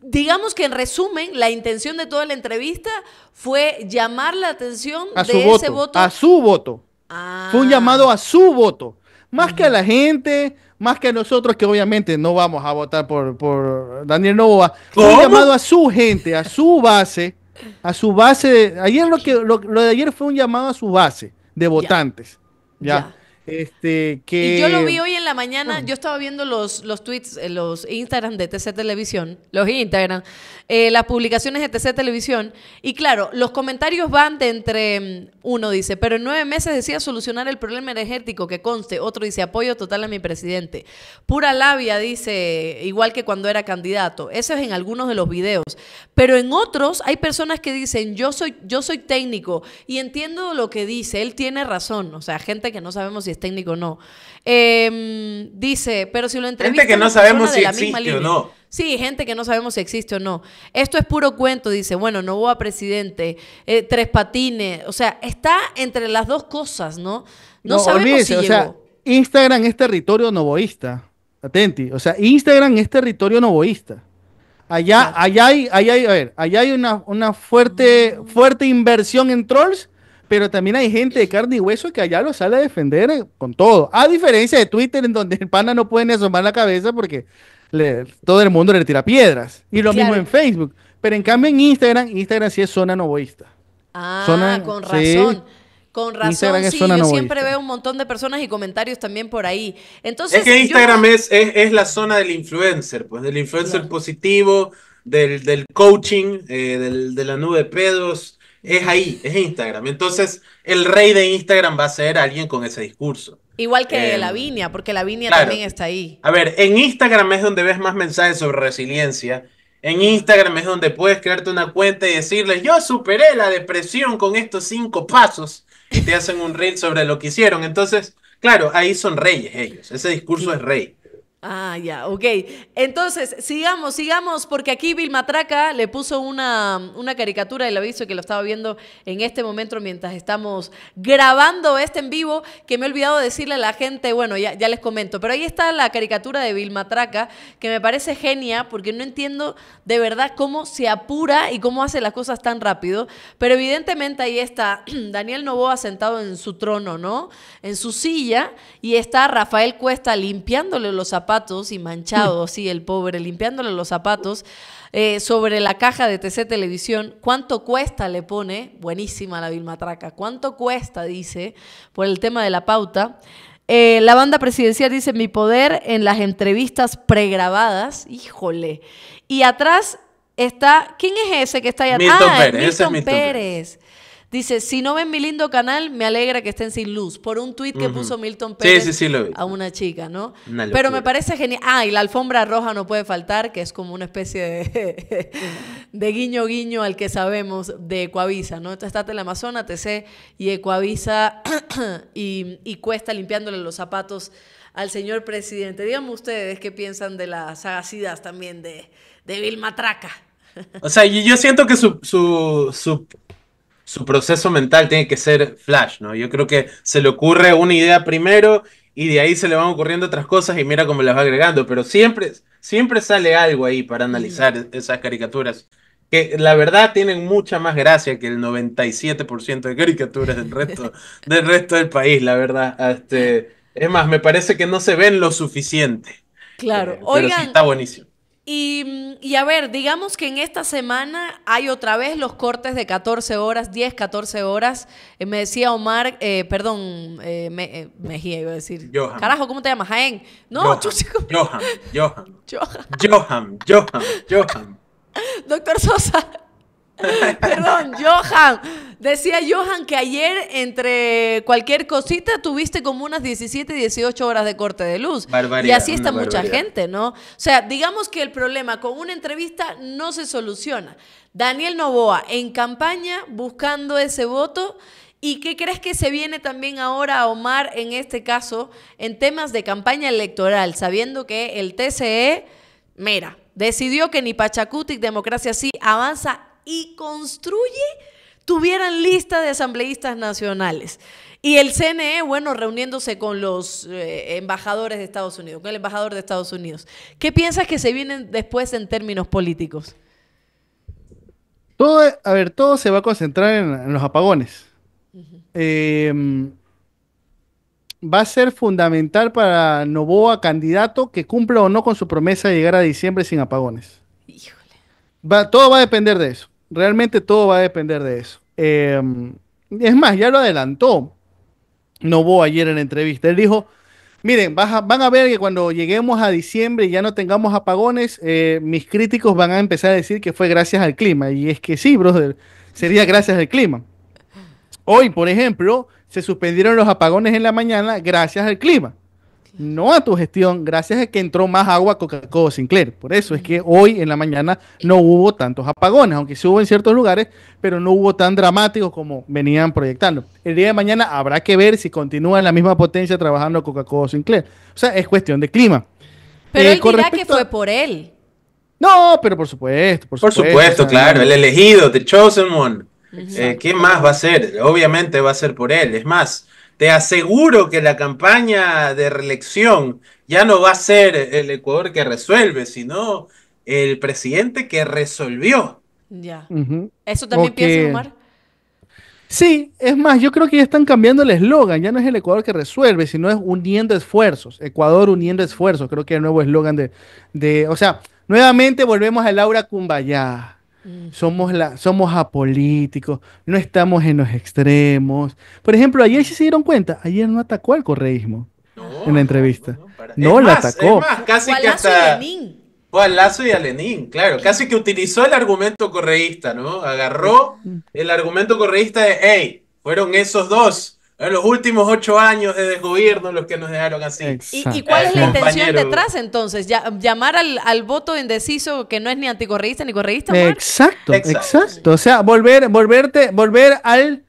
digamos que en resumen, la intención de toda la entrevista fue llamar la atención a de ese voto, A su voto. Ah. Fue un llamado a su voto. Más que a la gente, más que a nosotros, que obviamente no vamos a votar por, por Daniel Novoa. Fue un llamado a su gente, a su base. A su base. ayer lo, que, lo, de ayer fue un llamado a su base de votantes. Ya. Este, que... Y yo lo vi hoy mañana, yo estaba viendo los, los tweets, eh, los Instagram de TC Televisión, los Instagram, eh, las publicaciones de TC Televisión, y claro, los comentarios van de entre, mm, uno dice, pero en nueve meses decía solucionar el problema energético, que conste, otro dice, apoyo total a mi presidente. Pura labia, dice, igual que cuando era candidato. Eso es en algunos de los videos. Pero en otros hay personas que dicen, yo soy, yo soy técnico y entiendo lo que dice, él tiene razón, o sea, gente que no sabemos si es técnico o no. Em, dice, pero si lo entrevistan... Gente que no sabemos si existe o no. Sí, gente que no sabemos si existe o no. Esto es puro cuento, dice, bueno, no voy a presidente, eh, tres patines, o sea, está entre las dos cosas, ¿no? No, sabemos si o Sea, Instagram es territorio novoísta. Atenti, o sea, Instagram es territorio novoísta. Allá, allá hay, allá hay, a ver, allá hay una, una fuerte, mm. fuerte inversión en trolls pero también hay gente de carne y hueso que allá lo sale a defender eh, con todo. A diferencia de Twitter, en donde el pana no puede ni asomar la cabeza porque le, todo el mundo le tira piedras. Y lo mismo en Facebook. Pero en cambio en Instagram, Instagram sí es zona novoísta. Ah, con razón. Con razón, sí, yo siempre veo un montón de personas y comentarios también por ahí. Entonces, es que Instagram es, es, la zona del influencer, pues del influencer positivo, del, del coaching, eh, del, de la nube de pedos, es ahí, es Instagram. Entonces, el rey de Instagram va a ser alguien con ese discurso. Igual que la em, Lavinia, porque Lavinia también está ahí. A ver, en Instagram es donde ves más mensajes sobre resiliencia. En Instagram es donde puedes crearte una cuenta y decirles, yo superé la depresión con estos cinco pasos. Y te hacen un reel sobre lo que hicieron. Entonces, claro, ahí son reyes ellos. Ese discurso es rey. Ah, ya, ok. Entonces, sigamos, sigamos, porque aquí Vilmatraca le puso una, una caricatura, del aviso que lo estaba viendo en este momento mientras estamos grabando este en vivo, que me he olvidado decirle a la gente, bueno, ya, les comento, pero ahí está la caricatura de Vilmatraca, que me parece genia, porque no entiendo de verdad cómo se apura y cómo hace las cosas tan rápido, pero evidentemente ahí está Daniel Novoa sentado en su trono, ¿no? En su silla, y está Rafael Cuesta limpiándole los zapatos zapatos y manchado, sí, el pobre, limpiándole los zapatos eh, sobre la caja de TC Televisión. ¿Cuánto cuesta? Le pone, buenísima la Vilmatraca, ¿cuánto cuesta? Dice, por el tema de la pauta. Eh, la banda presidencial dice mi poder en las entrevistas pregrabadas, híjole. Y atrás está, ¿quién es ese que está allá? atrás ah, Pérez, Milton Pérez. Dice, si no ven mi lindo canal, me alegra que estén sin luz. Por un tuit que puso Milton Pérez a una chica, ¿no? Pero me parece genial. Ah, y la alfombra roja no puede faltar, que es como una especie de, guiño guiño al que sabemos de Ecuavisa, ¿no? Entonces está Telamazona, TC y Ecuavisa y, y Cuesta limpiándole los zapatos al señor presidente. Díganme ustedes qué piensan de las sagacidas también de, de Vilma Traca. O sea, yo siento que su, su su proceso mental tiene que ser flash, ¿no? Yo creo que se le ocurre una idea primero y de ahí se le van ocurriendo otras cosas y mira cómo las va agregando, pero siempre, siempre sale algo ahí para analizar esas caricaturas que la verdad tienen mucha más gracia que el 97% de caricaturas del resto, del resto del país, la verdad. Este, es más, me parece que no se ven lo suficiente. Claro, eh, Oigan, está buenísimo. Y, a ver, digamos que en esta semana hay otra vez los cortes de 14 horas, 10, 14 horas. Eh, me decía Omar, eh, perdón, eh, me, Mejía iba a decir. Johan. Carajo, ¿cómo te llamas? Jaén. No, Johan, Johan. Johan, Johan, Johan. Doctor Sosa. perdón, Johan. Decía Johan que ayer, entre cualquier cosita, tuviste como unas 17, 18 horas de corte de luz. y así está mucha gente, ¿no? O sea, digamos que el problema con una entrevista no se soluciona. Daniel Novoa en campaña buscando ese voto. ¿Y qué crees que se viene también ahora a Omar en este caso en temas de campaña electoral, sabiendo que el TCE, mira, decidió que ni Pachacutic Democracia Sí avanza y construye tuvieran lista de asambleístas nacionales. Y el CNE, bueno, reuniéndose con los eh, embajadores de Estados Unidos, con el embajador de Estados Unidos. ¿Qué piensas que se vienen después en términos políticos? Todo, a ver, todo se va a concentrar en, los apagones. Em, va a ser fundamental para Novoa candidato que cumpla o no con su promesa de llegar a diciembre sin apagones. Híjole. Va, todo va a depender de eso realmente todo va a depender de eso. Em, es más, ya lo adelantó Novo ayer en la entrevista. Él dijo, miren, van a ver que cuando lleguemos a diciembre y ya no tengamos apagones, eh, mis críticos van a empezar a decir que fue gracias al clima. Y es que sí, brother, sería gracias al clima. Hoy, por ejemplo, se suspendieron los apagones en la mañana gracias al clima no a tu gestión, gracias a que entró más agua Coca-Cola Sinclair. Por eso es que hoy en la mañana no hubo tantos apagones, aunque sí hubo en ciertos lugares, pero no hubo tan dramáticos como venían proyectando. El día de mañana habrá que ver si continúa en la misma potencia trabajando Coca-Cola Sinclair. O sea, es cuestión de clima. Pero eh, él dirá que fue por él. No, pero por supuesto, por supuesto. Por supuesto, claro, el elegido, The Chosen One. Eh, ¿Qué más va a ser? Obviamente va a ser por él. Es más, te aseguro que la campaña de reelección ya no va a ser el Ecuador que resuelve, sino el presidente que resolvió. Ya. ¿Eso también pienso. piensa Omar? Sí, es más, yo creo que ya están cambiando el eslogan, ya no es el Ecuador que resuelve, sino es uniendo esfuerzos, Ecuador uniendo esfuerzos, creo que el nuevo eslogan de, de, o sea, nuevamente volvemos a Laura Cumbayá, Mm. Somos, la, somos apolíticos, no estamos en los extremos. Por ejemplo, ayer sí se dieron cuenta, ayer no atacó al correísmo en la entrevista. No, lo la atacó. casi que hasta... Fue al Lazo y a Lenín, claro. Casi que utilizó el argumento correísta, ¿no? Agarró mm. el argumento correísta de, hey, fueron esos dos en los últimos ocho años de desgobierno los que nos dejaron así. ¿Y, cuál es la intención detrás entonces? ¿Llamar al, voto indeciso que no es ni anticorreísta ni correísta? Exacto, exacto, O sea, volver, volverte, volver al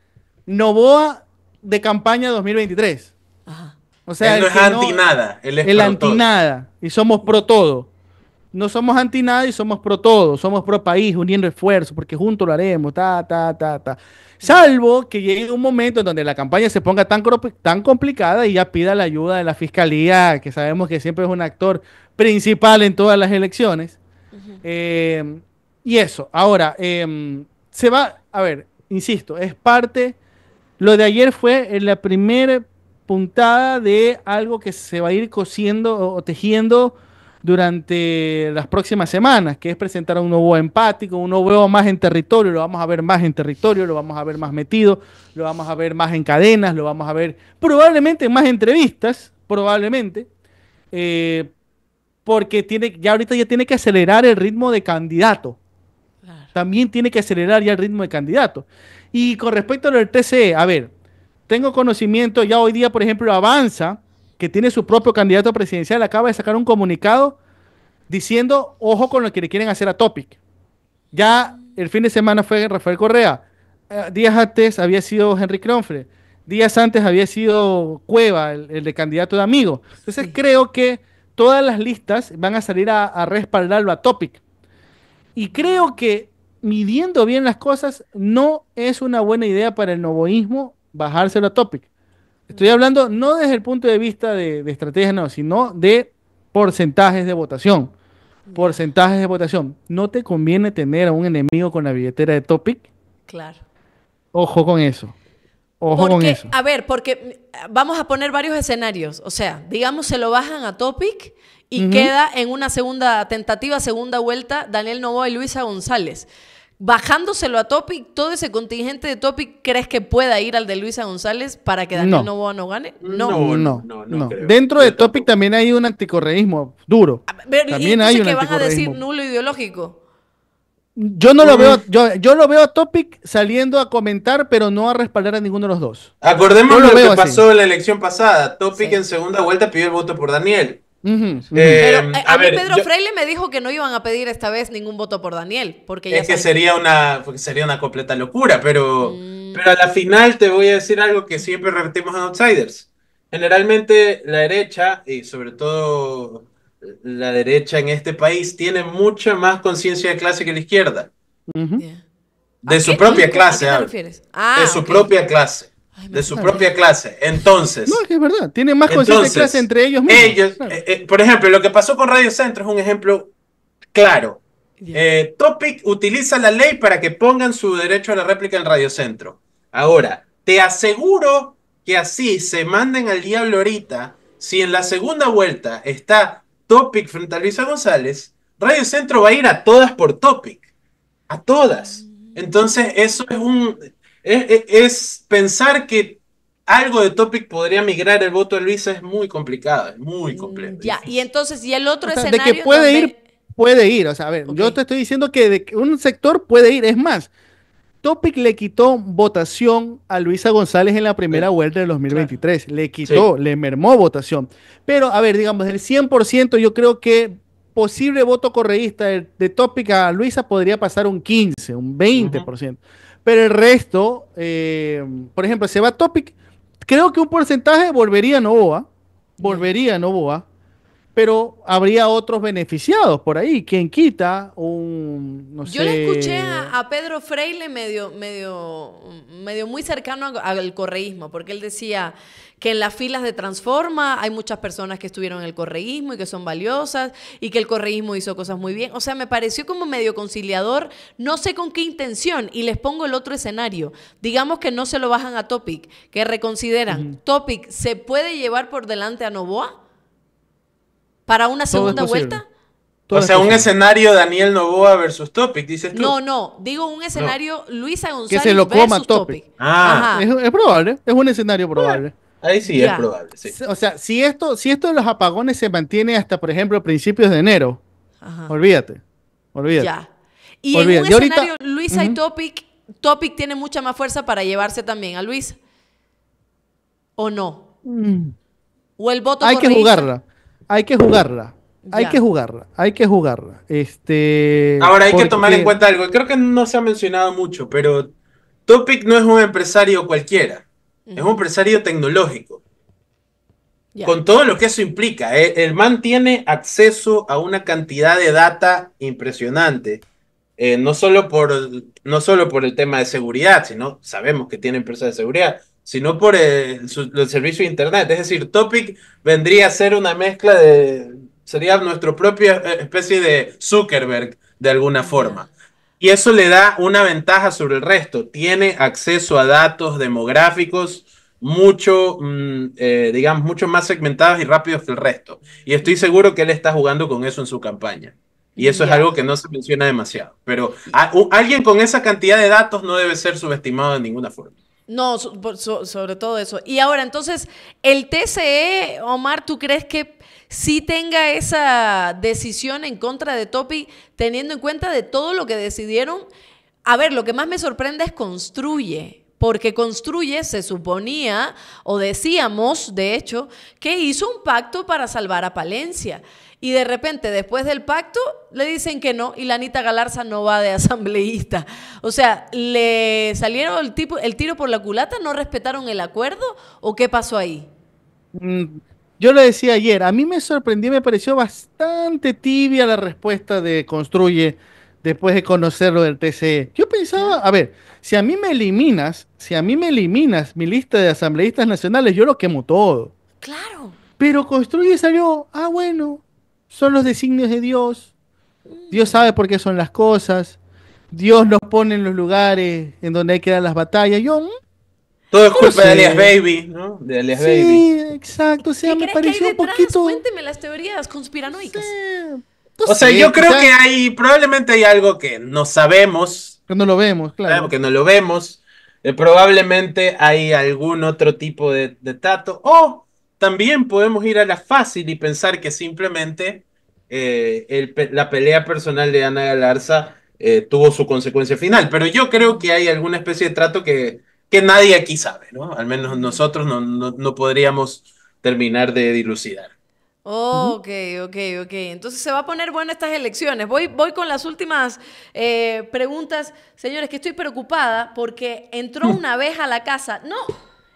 Novoa de campaña 2023. Ajá. O sea, no es anti nada. es el anti nada. Y somos pro todo no somos anti y somos pro todo, somos pro país, uniendo esfuerzos, porque juntos lo haremos, ta, ta, ta, ta. Salvo que llegue un momento en donde la campaña se ponga tan, tan complicada y ya pida la ayuda de la fiscalía, que sabemos que siempre es un actor principal en todas las elecciones. Eh, y eso, ahora, eh, se va, a ver, insisto, es parte, lo de ayer fue en la primera puntada de algo que se va a ir cosiendo o tejiendo durante las próximas semanas, que es presentar a un nuevo empático, un nuevo más en territorio, lo vamos a ver más en territorio, lo vamos a ver más metido, lo vamos a ver más en cadenas, lo vamos a ver probablemente en más entrevistas, probablemente, eh, porque tiene, ya ahorita ya tiene que acelerar el ritmo de candidato. También tiene que acelerar ya el ritmo de candidato. Y con respecto a lo al TCE, a ver, tengo conocimiento, ya hoy día, por ejemplo, avanza que tiene su propio candidato presidencial, acaba de sacar un comunicado diciendo, ojo con lo que le quieren hacer a Topic. Ya el fin de semana fue Rafael Correa, eh, días antes había sido Henry Kronfre, días antes había sido Cueva, el, de candidato de amigo. Entonces creo que todas las listas van a salir a, a respaldarlo a Topic. Y creo que midiendo bien las cosas, no es una buena idea para el novoísmo bajárselo a Topic. Estoy hablando no desde el punto de vista de, estrategia, sino de porcentajes de votación. Porcentajes de votación. ¿No te conviene tener a un enemigo con la billetera de Topic? Claro. Ojo con eso. Ojo con eso. A ver, porque mm, vamos a poner varios escenarios. O sea, digamos, se lo bajan a Topic y queda en una segunda tentativa, segunda vuelta, Daniel Novoa y Luisa González bajándoselo a Topic, todo ese contingente de Topic, ¿crees que pueda ir al de Luisa González para que Daniel Novoa no gane? Mm, no, no, no. Dentro de Topic también hay un anticorreísmo duro. también hay un que van a decir nulo ideológico? Yo no lo mm. veo, yo, lo veo a Topic saliendo a comentar, pero no a respaldar a ninguno de los dos. Acordemos lo, que pasó en la elección pasada. Topic en segunda vuelta pidió el voto por Daniel. Eh, pero eh, a, mí Pedro Freile me dijo que no iban a pedir esta vez ningún voto por Daniel, porque es que sería una sería una completa locura, pero mm. pero a la final te voy a decir algo que siempre repetimos en Outsiders. Generalmente la derecha y sobre todo la derecha en este país tiene mucha más conciencia de clase que la izquierda. De su propia clase. de su propia clase de su propia clase. Entonces. No, es que es verdad. Tienen más conciencia de clase entre ellos mismos. Ellos, eh, eh, por ejemplo, lo que pasó con Radio Centro es un ejemplo claro. Eh, Topic utiliza la ley para que pongan su derecho a la réplica en Radio Centro. Ahora, te aseguro que así se manden al diablo ahorita. Si en la segunda vuelta está Topic frente a Luisa González, Radio Centro va a ir a todas por Topic. A todas. Mm. Entonces, eso es un es, pensar que algo de Topic podría migrar el voto de Luisa es muy complicado, es muy mm, complejo. Ya, y entonces, y el otro escenario. De que puede ir, puede ir. O sea, a ver, yo te estoy diciendo que, de un sector puede ir. Es más, Topic le quitó votación a Luisa González en la primera vuelta del 2023. Le quitó, le mermó votación. Pero, a ver, digamos, del 100%, yo creo que posible voto correísta de, Topic a Luisa podría pasar un 15, un 20%. Pero el resto, eh, por ejemplo, se va Topic. Creo que un porcentaje volvería a Novoa. Volvería a Novoa pero habría otros beneficiados por ahí. Quien quita un, no Yo le escuché a, Pedro Freile medio, medio, medio muy cercano al correísmo, porque él decía que en las filas de Transforma hay muchas personas que estuvieron en el correísmo y que son valiosas y que el correísmo hizo cosas muy bien. O sea, me pareció como medio conciliador, no sé con qué intención, y les pongo el otro escenario. Digamos que no se lo bajan a Topic, que reconsideran. Topic, ¿se puede llevar por delante a Novoa? para una segunda vuelta. o sea, un escenario Daniel Novoa versus Topic, dices tú. No, no, digo un escenario Luisa González se lo coma versus Topic. Ah. Es, probable, es un escenario probable. ahí sí es probable, O sea, si esto, si esto de los apagones se mantiene hasta, por ejemplo, principios de enero, olvídate, olvídate. Ya. Y en un escenario Luisa y Topic, Topic tiene mucha más fuerza para llevarse también a Luisa. ¿O no? Mm. O el voto Hay que jugarla hay que jugarla. Hay que jugarla, hay que jugarla. Este, Ahora hay que tomar en cuenta algo. Creo que no se ha mencionado mucho, pero Topic no es un empresario cualquiera. Es un empresario tecnológico. Con todo lo que eso implica. ¿eh? El, man tiene acceso a una cantidad de data impresionante. Eh, no, solo por, no solo por el tema de seguridad, sino sabemos que tiene empresas de seguridad, sino por el, servicio de Internet. Es decir, Topic vendría a ser una mezcla de, sería nuestra propia eh, especie de Zuckerberg de alguna forma. Y eso le da una ventaja sobre el resto. Tiene acceso a datos demográficos mucho, mm, eh, digamos, mucho más segmentados y rápidos que el resto. Y estoy seguro que él está jugando con eso en su campaña. Y eso es algo que no se menciona demasiado. Pero alguien con esa cantidad de datos no debe ser subestimado de ninguna forma. No, sobre todo eso. Y ahora, entonces, el TCE, Omar, ¿tú crees que sí tenga esa decisión en contra de Topi, teniendo en cuenta de todo lo que decidieron? A ver, lo que más me sorprende es construye, porque Construye se suponía, o decíamos, de hecho, que hizo un pacto para salvar a Palencia. Y de repente, después del pacto, le dicen que no y la Anita Galarza no va de asambleísta. O sea, ¿le salieron el, tipo, el tiro por la culata? ¿No respetaron el acuerdo? ¿O qué pasó ahí? Mm, yo lo decía ayer, a mí me sorprendió, me pareció bastante tibia la respuesta de Construye después de conocerlo del TCE. Yo pensaba, a ver, si a mí me eliminas, si a mí me eliminas mi lista de asambleístas nacionales, yo lo quemo todo. Claro. Pero Construye salió, ah, bueno, son los designios de Dios. Dios sabe por qué son las cosas. Dios nos pone en los lugares en donde hay que dar las batallas. Yo. ¿mm? Todo es culpa de Alias Baby, ¿no? sí, Baby. Sí, exacto. O sea, me pareció un poquito. Cuénteme las teorías conspiranoicas. o sea, yo creo que hay. Probablemente hay algo que no sabemos. Que no lo vemos, claro. que no lo vemos. Eh, probablemente hay algún otro tipo de, de tato. O también podemos ir a la fácil y pensar que simplemente eh, la pelea personal de Ana Galarza eh, tuvo su consecuencia final. Pero yo creo que hay alguna especie de trato que, que nadie aquí sabe, ¿no? Al menos nosotros no, no, podríamos terminar de dilucidar. ok, ok, ok. Entonces se va a poner buenas estas elecciones. Voy, voy con las últimas eh, preguntas. Señores, que estoy preocupada porque entró mm. una vez a la casa. No,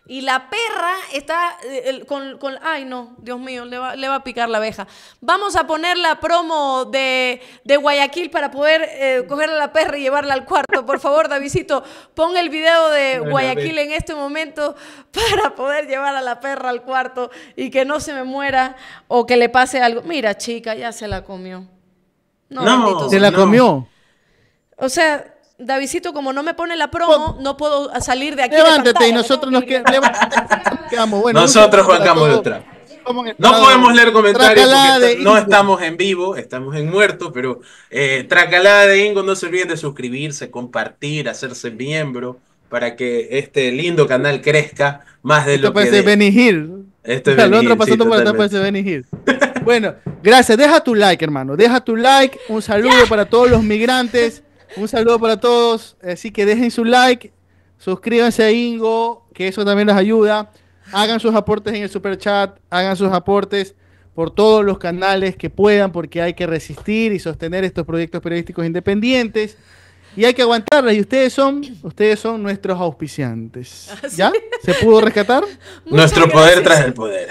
y la perra está eh, con, con, Ay, no, Dios mío, le va, a picar la abeja. Vamos a poner la promo de, Guayaquil para poder eh, coger a la perra y llevarla al cuarto. Por favor, Davidito, pon el video de Guayaquil en este momento para poder llevar a la perra al cuarto y que no se me muera o que le pase algo. Mira, chica, ya se la comió. No, no se la comió. O sea, Davidito, como no me pone la promo, no puedo salir de aquí. Levántate y nosotros nos, quedamos. nosotros bancamos de otra. No podemos leer comentarios porque no estamos en vivo, estamos en muerto, pero eh, Tracalada de Ingo, no se olviden de suscribirse, compartir, hacerse miembro para que este lindo canal crezca más de lo que. parece Esto es otro pasando Bueno, gracias. Deja tu like, hermano. Deja tu like. Un saludo para todos los migrantes. Un saludo para todos. Así que dejen su like, suscríbanse a Ingo, que eso también les ayuda. Hagan sus aportes en el super chat, hagan sus aportes por todos los canales que puedan, porque hay que resistir y sostener estos proyectos periodísticos independientes. Y hay que aguantarlas. Y ustedes son, ustedes son nuestros auspiciantes. Ah, ¿Ya? ¿Se pudo rescatar? Nuestro poder tras el poder.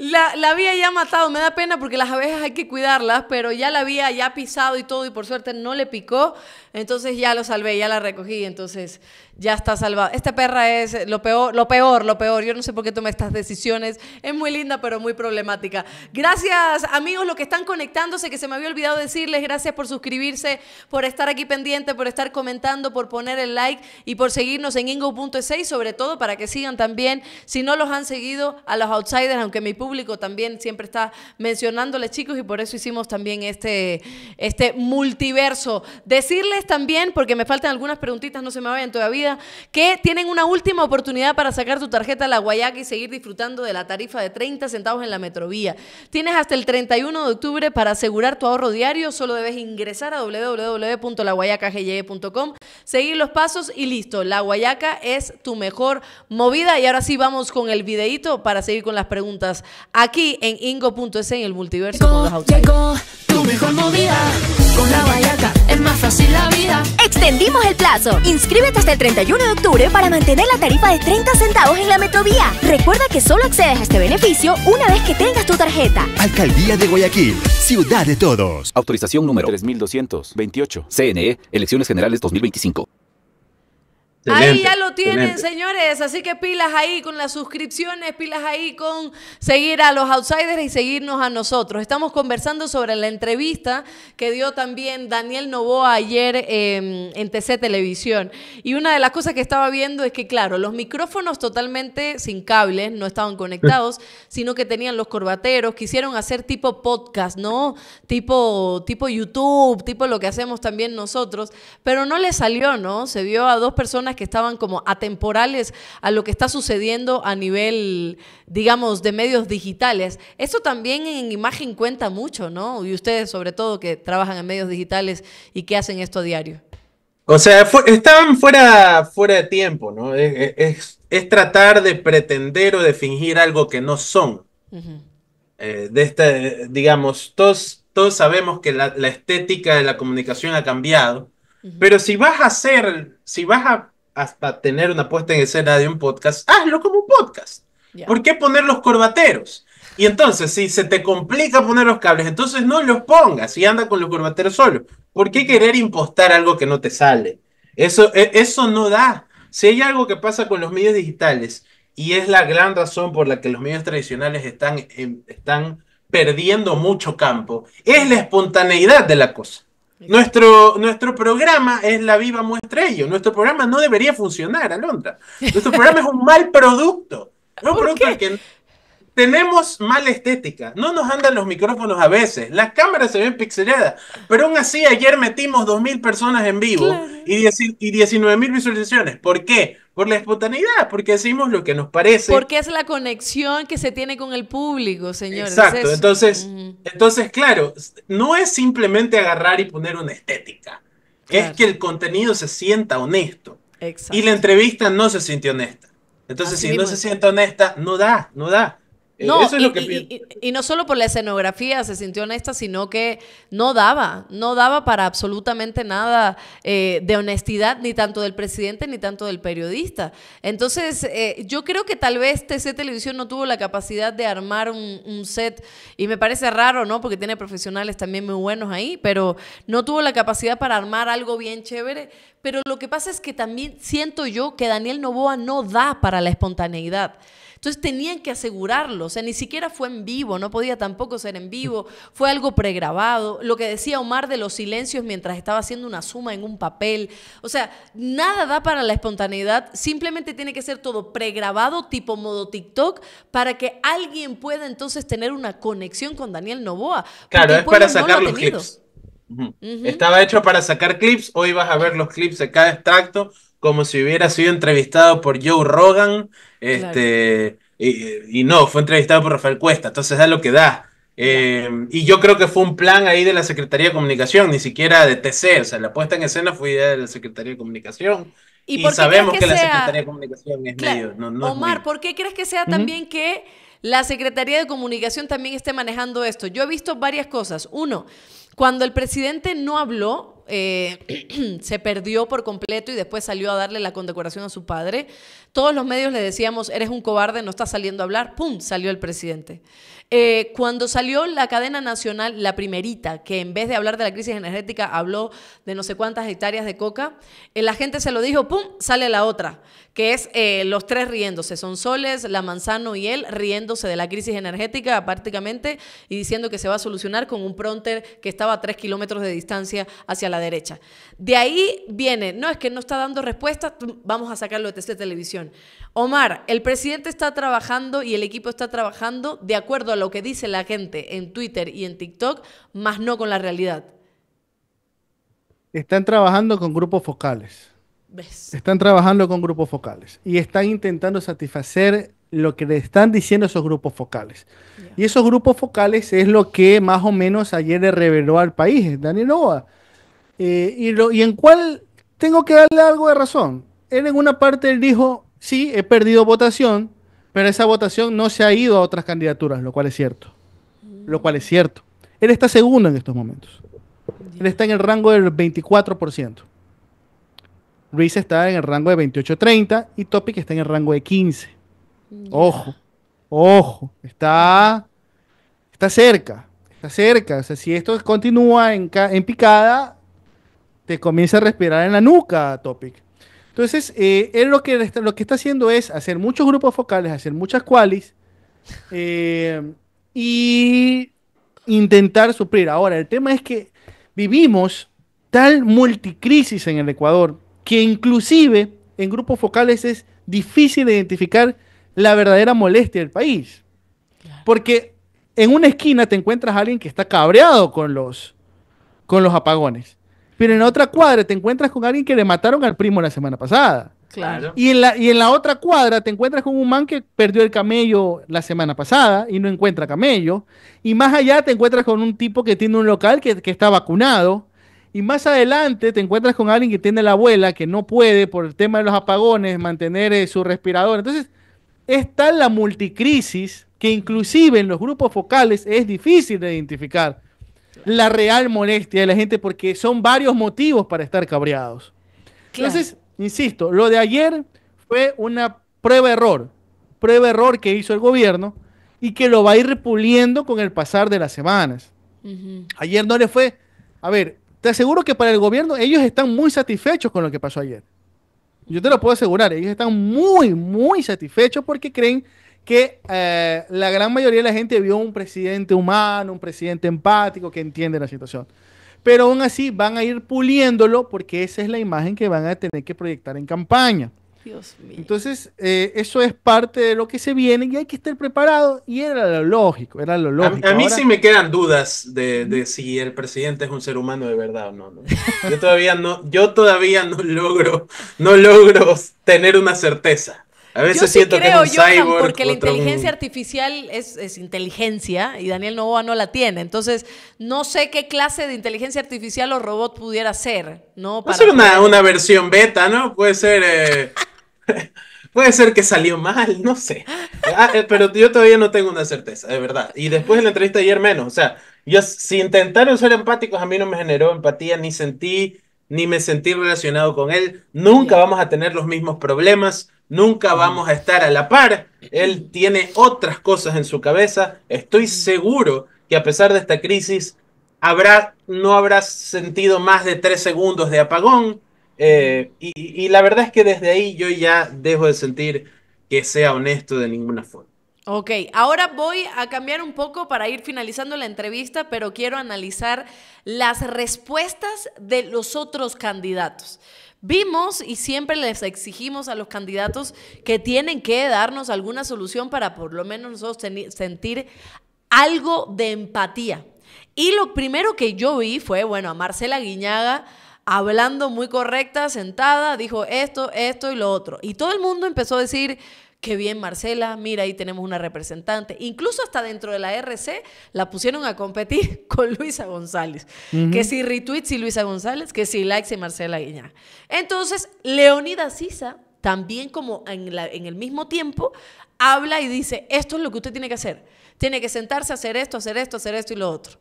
La, la, había ya matado, me da pena porque las abejas hay que cuidarlas, pero ya la había ya pisado y todo y por suerte no le picó. Entonces ya lo salvé, ya la recogí, entonces ya está salvada. Esta perra es lo peor, lo peor, lo peor. Yo no sé por qué tomé estas decisiones. Es muy linda, pero muy problemática. Gracias, amigos, los que están conectándose, que se me había olvidado decirles, gracias por suscribirse, por estar aquí pendiente, por estar comentando, por poner el like y por seguirnos en ingo.es sobre todo para que sigan también, si no los han seguido, a los outsiders, aunque mi público también siempre está mencionándoles, chicos, y por eso hicimos también este, este multiverso. Decirles también, porque me faltan algunas preguntitas, no se me vayan todavía, que tienen una última oportunidad para sacar tu tarjeta a la Guayaca y seguir disfrutando de la tarifa de 30 centavos en la metrovía. Tienes hasta el 31 de octubre para asegurar tu ahorro diario, solo debes ingresar a www.laguayacagye.com, seguir los pasos y listo, la Guayaca es tu mejor movida y ahora sí vamos con el videito para seguir con las preguntas aquí en ingo.es en el multiverso. Llegó, tu mejor movida con la Guayaca, es más fácil la Extendimos el plazo. Inscríbete hasta el 31 de octubre para mantener la tarifa de 30 centavos en la Metrovía. Recuerda que solo accedes a este beneficio una vez que tengas tu tarjeta. Alcaldía de Guayaquil, ciudad de todos. Autorización número 3228. CNE, Elecciones Generales 2025 ahí ya lo tienen, señores. Así que pilas ahí con las suscripciones, pilas ahí con seguir a los outsiders y seguirnos a nosotros. Estamos conversando sobre la entrevista que dio también Daniel Novoa ayer em, en TC Televisión. Y una de las cosas que estaba viendo es que, claro, los micrófonos totalmente sin cables, no estaban conectados, sino que tenían los corbateros. Quisieron hacer tipo podcast, ¿no? Tipo, tipo YouTube, tipo lo que hacemos también nosotros. Pero no les salió, ¿no? Se vio a dos personas que estaban como atemporales a lo que está sucediendo a nivel, digamos, de medios digitales. Eso también en imagen cuenta mucho, ¿no? Y ustedes sobre todo que trabajan en medios digitales y que hacen esto a diario. O sea, estaban fuera, fuera de tiempo, ¿no? E, e, es, tratar de pretender o de fingir algo que no son. Eh, de este, digamos, todos, sabemos que la, estética de la comunicación ha cambiado, pero si vas a hacer, si vas a hasta tener una puesta en escena de un podcast, hazlo como un podcast. ¿Por qué poner los corbateros? Y entonces, si se te complica poner los cables, entonces no los pongas y anda con los corbateros solo. ¿Por qué querer impostar algo que no te sale? Eso, e, eso no da. Si hay algo que pasa con los medios digitales, y es la gran razón por la que los medios tradicionales están, em, están perdiendo mucho campo, es la espontaneidad de la cosa. Nuestro, nuestro programa es la viva muestra ello. Nuestro programa no debería funcionar, Alondra. Nuestro programa es un mal producto. No un producto que tenemos mala estética, no nos andan los micrófonos a veces, las cámaras se ven pixeladas, pero aún así ayer metimos 2.000 personas en vivo y, y 19.000 visualizaciones. ¿Por qué? Por la espontaneidad, porque decimos lo que nos parece. Porque es la conexión que se tiene con el público, señores. Exacto, entonces, entonces, claro, no es simplemente agarrar y poner una estética, es que el contenido se sienta honesto. Exacto. Y la entrevista no se sintió honesta. Entonces, si no se siente honesta, no da, no da. Eh, no, y, no solo por la escenografía se sintió honesta, sino que no daba, no daba para absolutamente nada eh, de honestidad, ni tanto del presidente, ni tanto del periodista. Entonces, eh, yo creo que tal vez TC Televisión no tuvo la capacidad de armar un, set, y me parece raro, ¿no? Porque tiene profesionales también muy buenos ahí, pero no tuvo la capacidad para armar algo bien chévere. Pero lo que pasa es que también siento yo que Daniel Novoa no da para la espontaneidad. Entonces tenían que asegurarlo, o sea, ni siquiera fue en vivo, no podía tampoco ser en vivo, fue algo pregrabado, lo que decía Omar de los silencios mientras estaba haciendo una suma en un papel, o sea, nada da para la espontaneidad, simplemente tiene que ser todo pregrabado tipo modo TikTok para que alguien pueda entonces tener una conexión con Daniel Novoa. Claro, es para sacar los clips. Estaba hecho para sacar clips, hoy vas a ver los clips de cada extracto como si hubiera sido entrevistado por Joe Rogan, este, y, no, fue entrevistado por Rafael Cuesta, entonces da lo que da. Eh, y yo creo que fue un plan ahí de la Secretaría de Comunicación, ni siquiera de TC, o sea, la puesta en escena fue idea de la Secretaría de Comunicación. Y, sabemos que, la Secretaría de Comunicación es medio. Omar, ¿por qué crees que sea también que la Secretaría de Comunicación también esté manejando esto? Yo he visto varias cosas. Uno, cuando el presidente no habló, eh, se perdió por completo y después salió a darle la condecoración a su padre. Todos los medios le decíamos, eres un cobarde, no estás saliendo a hablar. ¡Pum! Salió el presidente. Eh, cuando salió la cadena nacional, la primerita, que en vez de hablar de la crisis energética habló de no sé cuántas hectáreas de coca, eh, la gente se lo dijo, ¡pum! Sale la otra, que es los tres riéndose. Son Soles, La Manzano y él riéndose de la crisis energética prácticamente y diciendo que se va a solucionar con un pronter que estaba a tres kilómetros de distancia hacia la derecha. De ahí viene, no es que no está dando respuesta, vamos a sacarlo de TC Televisión. Omar, el presidente está trabajando y el equipo está trabajando de acuerdo a lo que dice la gente en Twitter y en TikTok, más no con la realidad. Están trabajando con grupos focales. Están trabajando con grupos focales y están intentando satisfacer lo que le están diciendo esos grupos focales. Y esos grupos focales es lo que más o menos ayer reveló al país, Daniel Nova. Eh, y, en cuál tengo que darle algo de razón. Él en una parte dijo, sí, he perdido votación, pero esa votación no se ha ido a otras candidaturas, lo cual es cierto. Lo cual es cierto. Él está segundo en estos momentos. Él está en el rango del 24%. Ruiz está en el rango de 28-30 y Topic está en el rango de 15. Ojo, ojo, está, está cerca, está cerca. O sea, si esto continúa en, en picada, te comienza a respirar en la nuca, Topic. Entonces, eh, él lo que, está haciendo es hacer muchos grupos focales, hacer muchas qualis eh, y intentar suplir. Ahora, el tema es que vivimos tal multicrisis en el Ecuador que inclusive en grupos focales es difícil identificar la verdadera molestia del país. Porque en una esquina te encuentras a alguien que está cabreado con los, con los apagones pero en la otra cuadra te encuentras con alguien que le mataron al primo la semana pasada. Claro. Y en, la, y en la otra cuadra te encuentras con un man que perdió el camello la semana pasada y no encuentra camello. Y más allá te encuentras con un tipo que tiene un local que, está vacunado. Y más adelante te encuentras con alguien que tiene la abuela que no puede por el tema de los apagones mantener eh, su respirador. Entonces, es la multicrisis que inclusive en los grupos focales es difícil de identificar la real molestia de la gente porque son varios motivos para estar cabreados. Entonces, insisto, lo de ayer fue una prueba-error, prueba-error que hizo el gobierno y que lo va a ir repuliendo con el pasar de las semanas. Ayer no le fue, a ver, te aseguro que para el gobierno ellos están muy satisfechos con lo que pasó ayer. Yo te lo puedo asegurar, ellos están muy, muy satisfechos porque creen que eh, la gran mayoría de la gente vio un presidente humano, un presidente empático que entiende la situación. Pero aún así van a ir puliéndolo porque esa es la imagen que van a tener que proyectar en campaña. Entonces, eh, eso es parte de lo que se viene y hay que estar preparado. Y era lo lógico, era lo A, mí sí me quedan dudas de, si el presidente es un ser humano de verdad o no. Yo todavía no, yo todavía no logro, no logro tener una certeza. A veces siento que es un cyborg, porque la inteligencia artificial es, es, inteligencia y Daniel Novoa no la tiene. Entonces, no sé qué clase de inteligencia artificial o robot pudiera ser, ¿no? puede ser una, versión beta, ¿no? Puede ser... Eh, puede ser que salió mal, no sé. Ah, eh, pero yo todavía no tengo una certeza, de verdad. Y después de la entrevista de ayer menos. O sea, yo si intentaron ser empáticos, a mí no me generó empatía, ni sentí, ni me sentí relacionado con él. Nunca vamos a tener los mismos problemas. Nunca vamos a estar a la par. Él tiene otras cosas en su cabeza. Estoy seguro que a pesar de esta crisis, habrá, no habrá sentido más de tres segundos de apagón. Eh, y, y, la verdad es que desde ahí yo ya dejo de sentir que sea honesto de ninguna forma. Ok, ahora voy a cambiar un poco para ir finalizando la entrevista, pero quiero analizar las respuestas de los otros candidatos. Vimos y siempre les exigimos a los candidatos que tienen que darnos alguna solución para por lo menos nosotros sentir algo de empatía. Y lo primero que yo vi fue, bueno, a Marcela Guiñaga hablando muy correcta, sentada, dijo esto, esto y lo otro. Y todo el mundo empezó a decir, Qué bien, Marcela, mira, ahí tenemos una representante. Incluso hasta dentro de la RC la pusieron a competir con Luisa González. Que si retweets y Luisa González, que si likes y Marcela Guiñá. Entonces, Leonidas Sisa, también como en, el mismo tiempo, habla y dice, esto es lo que usted tiene que hacer. Tiene que sentarse a hacer esto, hacer esto, hacer esto y lo otro.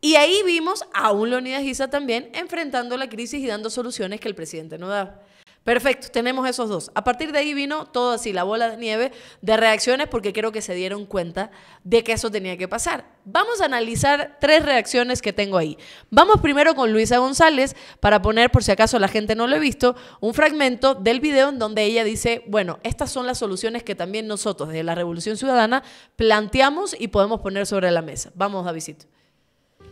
Y ahí vimos a un Leonidas Giza también enfrentando la crisis y dando soluciones que el presidente no daba. Perfecto, tenemos esos dos. A partir de ahí vino todo así, la bola de nieve de reacciones, porque creo que se dieron cuenta de que eso tenía que pasar. Vamos a analizar tres reacciones que tengo ahí. Vamos primero con Luisa González para poner, por si acaso la gente no lo ha visto, un fragmento del video en donde ella dice, bueno, estas son las soluciones que también nosotros desde la Revolución Ciudadana planteamos y podemos poner sobre la mesa. Vamos, a visitar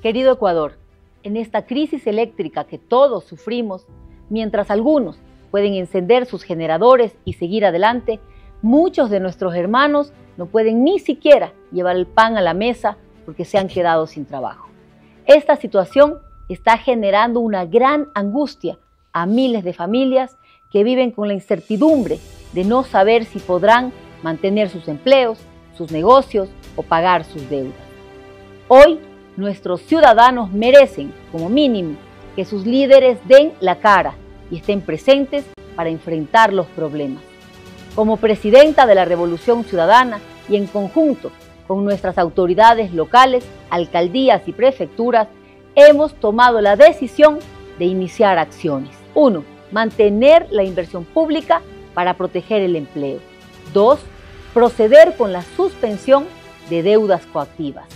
Querido Ecuador, en esta crisis eléctrica que todos sufrimos, mientras algunos pueden encender sus generadores y seguir adelante, muchos de nuestros hermanos no pueden ni siquiera llevar el pan a la mesa porque se han quedado sin trabajo. Esta situación está generando una gran angustia a miles de familias que viven con la incertidumbre de no saber si podrán mantener sus empleos, sus negocios o pagar sus deudas. Hoy nuestros ciudadanos merecen, como mínimo, que sus líderes den la cara y estén presentes para enfrentar los problemas. Como presidenta de la Revolución Ciudadana y en conjunto con nuestras autoridades locales, alcaldías y prefecturas, hemos tomado la decisión de iniciar acciones. 1. Mantener la inversión pública para proteger el empleo. 2. Proceder con la suspensión de deudas coactivas.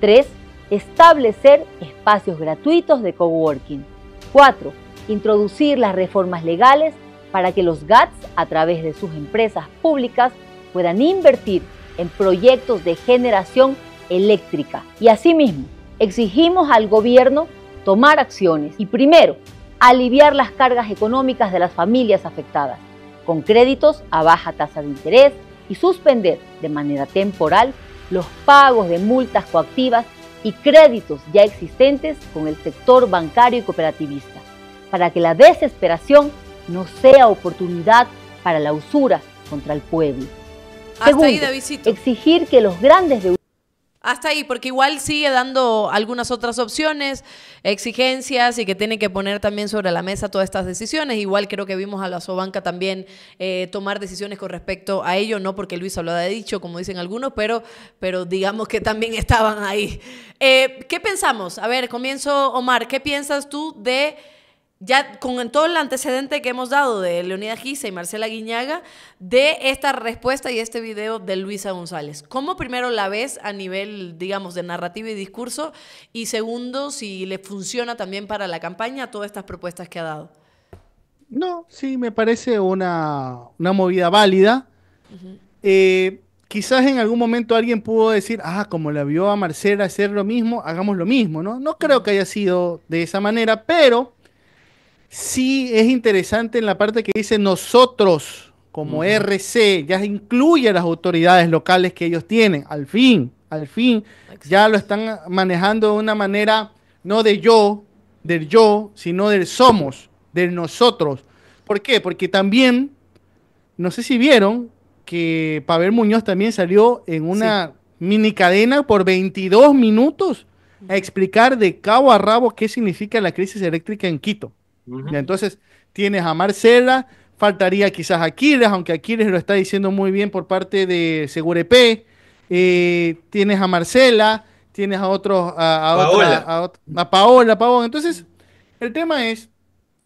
3. Establecer espacios gratuitos de coworking. 4 introducir las reformas legales para que los GATS, a través de sus empresas públicas, puedan invertir en proyectos de generación eléctrica. Y asimismo, exigimos al gobierno tomar acciones y primero, aliviar las cargas económicas de las familias afectadas, con créditos a baja tasa de interés y suspender de manera temporal los pagos de multas coactivas y créditos ya existentes con el sector bancario y cooperativista para que la desesperación no sea oportunidad para la usura contra el pueblo. Hasta ahí, exigir que los grandes de hasta ahí, porque igual sigue dando algunas otras opciones, exigencias y que tiene que poner también sobre la mesa todas estas decisiones. Igual creo que vimos a la Sobanca también eh, tomar decisiones con respecto a ello, no porque Luis lo ha dicho, como dicen algunos, pero, pero digamos que también estaban ahí. Eh, ¿Qué pensamos? A ver, comienzo, Omar, ¿qué piensas tú de ya con todo el antecedente que hemos dado de Leonida Gisa y Marcela Guiñaga, de esta respuesta y este video de Luisa González. ¿Cómo primero la ves a nivel, digamos, de narrativa y discurso? Y segundo, si le funciona también para la campaña todas estas propuestas que ha dado. No, sí, me parece una, movida válida. Eh, quizás en algún momento alguien pudo decir, ah, como la vio a Marcela hacer lo mismo, hagamos lo mismo, ¿no? No creo que haya sido de esa manera, pero sí es interesante en la parte que dice nosotros como RC, ya incluye a las autoridades locales que ellos tienen, al fin, al fin, ya lo están manejando de una manera no de yo, del yo, sino del somos, del nosotros. ¿Por qué? Porque también, no sé si vieron que Pavel Muñoz también salió en una mini cadena por 22 minutos a explicar de cabo a rabo qué significa la crisis eléctrica en Quito. Entonces, tienes a Marcela, faltaría quizás a Aquiles, aunque Aquiles lo está diciendo muy bien por parte de Segurep. Eh, tienes a Marcela, tienes a otros, a, Paola. a, Paola, Entonces, el tema es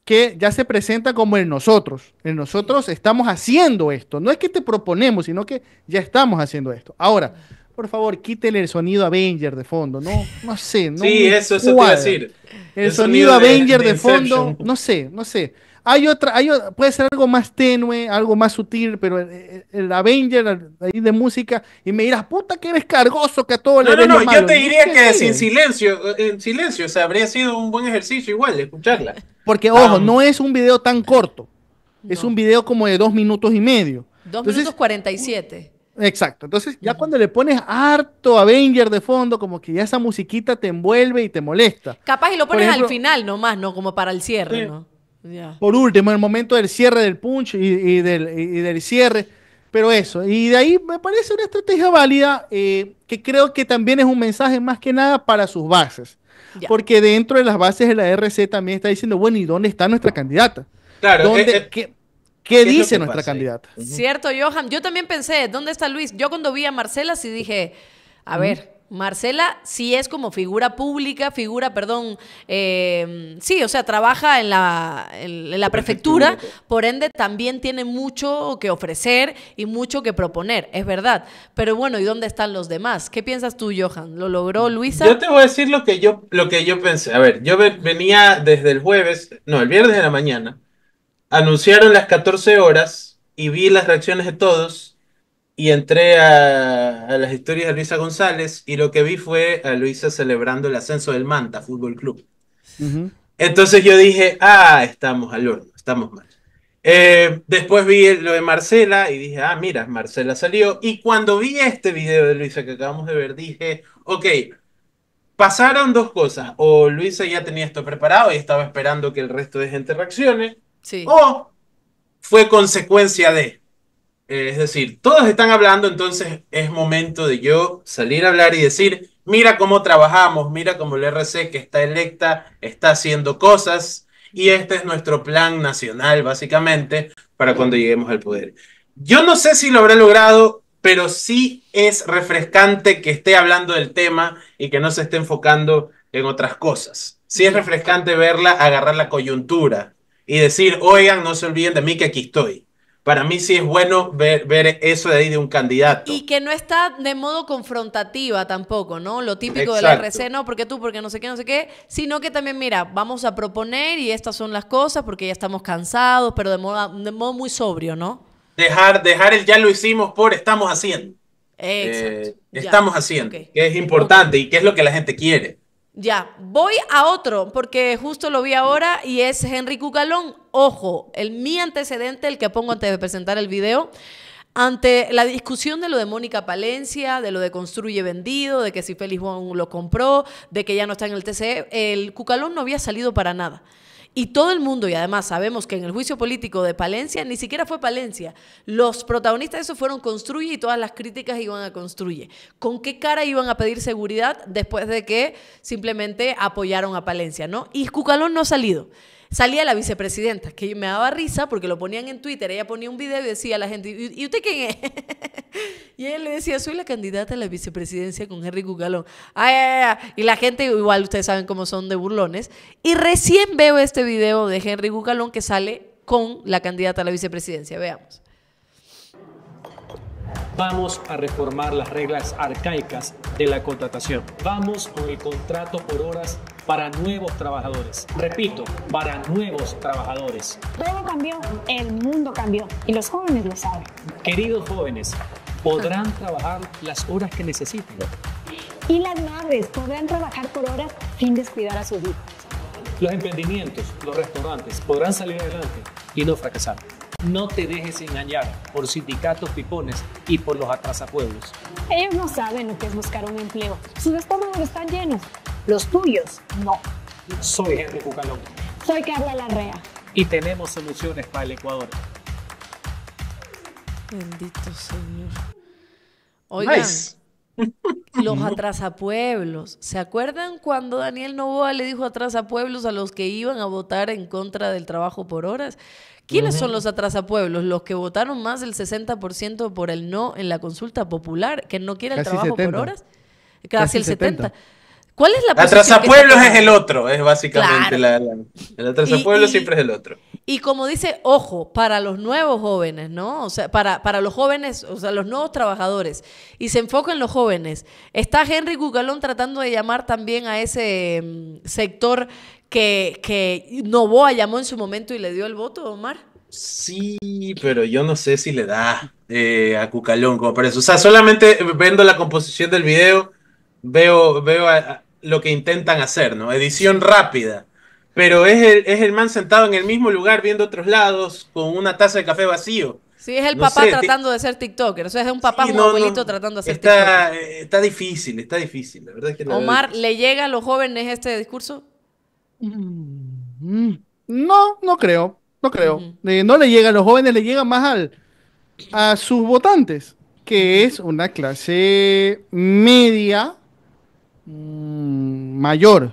que ya se presenta como el nosotros. El nosotros estamos haciendo esto. No es que te proponemos, sino que ya estamos haciendo esto. Ahora, por favor, quítele el sonido Avenger de fondo, no, no sé, no Sí, eso, eso te iba a decir. El, sonido, Avenger de, fondo, no sé, no sé. Hay otra, hay, puede ser algo más tenue, algo más sutil, pero el, Avenger ahí de música, y me dirás, puta que eres cargoso que a todo le No, no, no, yo te diría que sin silencio, eh, en silencio, o sea, habría sido un buen ejercicio igual de escucharla. Porque, ojo, no es un video tan corto, es un video como de dos minutos y medio. Dos minutos cuarenta y siete. Exacto. Entonces, ya cuando le pones harto a Avenger de fondo, como que ya esa musiquita te envuelve y te molesta. Capaz y lo pones al final nomás, ¿no? Como para el cierre, ¿no? Por último, en el momento del cierre del punch y, del, del, cierre. Pero eso, y de ahí me parece una estrategia válida eh, que creo que también es un mensaje más que nada para sus bases. Porque dentro de las bases de la RC también está diciendo, bueno, ¿y dónde está nuestra candidata? Claro, ¿Dónde, eh, eh, ¿Qué, dice nuestra candidata? Cierto, Johan. Yo también pensé, ¿dónde está Luis? Yo cuando vi a Marcela sí dije, a ver, Marcela sí es como figura pública, figura, perdón, em, sí, o sea, trabaja en la, en, la prefectura, por ende también tiene mucho que ofrecer y mucho que proponer, es verdad. Pero bueno, ¿y dónde están los demás? ¿Qué piensas tú, Johan? ¿Lo logró Luisa? Yo te voy a decir lo que yo, lo que yo pensé. A ver, yo venía desde el jueves, no, el viernes de la mañana, anunciaron las 14 horas y vi las reacciones de todos y entré a, las historias de Luisa González y lo que vi fue a Luisa celebrando el ascenso del Manta Fútbol Club. Entonces yo dije, ah, estamos al horno, estamos mal. Eh, después vi lo de Marcela y dije, ah, mira, Marcela salió. Y cuando vi este video de Luisa que acabamos de ver, dije, ok, pasaron dos cosas. O Luisa ya tenía esto preparado y estaba esperando que el resto de gente reaccione. O fue consecuencia de. Eh, es decir, todos están hablando, entonces es momento de yo salir a hablar y decir, mira cómo trabajamos, mira cómo el RC que está electa está haciendo cosas y este es nuestro plan nacional, básicamente, para cuando lleguemos al poder. Yo no sé si lo habrá logrado, pero sí es refrescante que esté hablando del tema y que no se esté enfocando en otras cosas. Sí es refrescante verla agarrar la coyuntura, y decir, oigan, no se olviden de mí que aquí estoy. Para mí sí es bueno ver, eso de ahí de un candidato. Y que no está de modo confrontativa tampoco, ¿no? Lo típico de la RC, no, porque tú, porque no sé qué, no sé qué, sino que también, mira, vamos a proponer y estas son las cosas porque ya estamos cansados, pero de modo, de modo muy sobrio, ¿no? Dejar, dejar el ya lo hicimos por estamos haciendo. Exacto. Eh, estamos haciendo, que es importante y que es lo que la gente quiere. Ya, voy a otro, porque justo lo vi ahora y es Henry Cucalón. Ojo, el mi antecedente, el que pongo antes de presentar el video, ante la discusión de lo de Mónica Palencia, de lo de Construye Vendido, de que si Félix Juan lo compró, de que ya no está en el TCE, el Cucalón no había salido para nada. Y todo el mundo, y además sabemos que en el juicio político de Palencia, ni siquiera fue Palencia, los protagonistas de eso fueron Construye y todas las críticas iban a Construye. ¿Con qué cara iban a pedir seguridad después de que simplemente apoyaron a Palencia? ¿no? Y Cucalón no ha salido salía la vicepresidenta, que me daba risa porque lo ponían en Twitter, ella ponía un video y decía a la gente, ¿y usted quién es? y ella le decía, soy la candidata a la vicepresidencia con Henry Cucalón. Ay, ay, ay. Y la gente, igual ustedes saben cómo son de burlones. Y recién veo este video de Henry Cucalón que sale con la candidata a la vicepresidencia. Veamos. Vamos a reformar las reglas arcaicas de la contratación. Vamos con el contrato por horas para nuevos trabajadores. Repito, para nuevos trabajadores. Todo cambió, el mundo cambió y los jóvenes lo saben. Queridos jóvenes, podrán trabajar las horas que necesiten. Y las madres podrán trabajar por horas sin descuidar a sus hijos. Los emprendimientos, los restaurantes podrán salir adelante y no fracasar. No te dejes engañar por sindicatos pipones y por los atrasapueblos. Ellos no saben lo que es buscar un empleo. Sus estómagos están llenos. Los tuyos, no. Soy Henry Cucalón. Soy Carla Larrea. Y tenemos soluciones para el Ecuador. Bendito Señor. Oigan, los atrasapueblos. ¿Se acuerdan cuando Daniel Novoa le dijo atrasapueblos a los que iban a votar en contra del trabajo por horas? ¿Quiénes son los atrasapueblos? Los que votaron más del 60% por el no en la consulta popular, que no quieren el trabajo por horas. Casi, el 70. ¿Cuál es la Atrasapueblos es el otro, es básicamente claro. la, la, el atrasapueblo siempre es el otro. Y como dice, ojo, para los nuevos jóvenes, ¿no? O sea, para, para los jóvenes, o sea, los nuevos trabajadores, y se enfoca en los jóvenes. Está Henry Cucalón tratando de llamar también a ese mm, sector que, que Novoa llamó en su momento y le dio el voto, Omar. Sí, pero yo no sé si le da eh, a Cucalón como para eso. O sea, solamente viendo la composición del video, veo, veo lo que intentan hacer, ¿no? Edición rápida. Pero es el, es el man sentado en el mismo lugar viendo otros lados con una taza de café vacío. Sí, es el papá tratando de ser TikToker. O sea, es un papá, sí, un abuelito tratando de ser está, TikToker. Eh, está difícil, está difícil. La verdad que Omar, ¿le llega a los jóvenes este discurso? Mm, mm. No, no creo. No creo. No le llega a los jóvenes, le llega más al, a sus votantes, que es una clase media mm, mayor.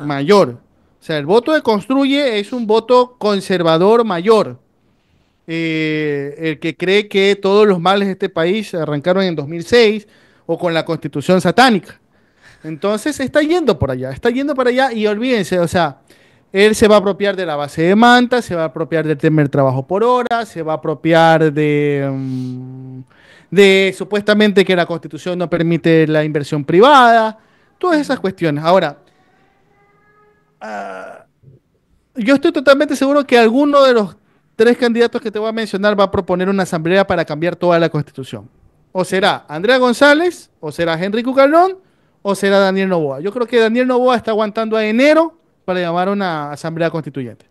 Mayor. O sea, el voto de Construye es un voto conservador mayor. Eh, el que cree que todos los males de este país arrancaron en 2006 o con la constitución satánica. Entonces está yendo por allá, está yendo para allá y olvídense, o sea, él se va a apropiar de la base de manta, se va a apropiar del del trabajo por hora, se va a apropiar de, mm, de supuestamente que la constitución no permite la inversión privada, todas esas cuestiones. Ahora, ah, yo estoy totalmente seguro que alguno de los tres candidatos que te voy a mencionar va a proponer una asamblea para cambiar toda la constitución. O será Andrea González, o será Henry Cucalón, o será Daniel Novoa. Yo creo que Daniel Novoa está aguantando a enero para llamar a una asamblea constituyente.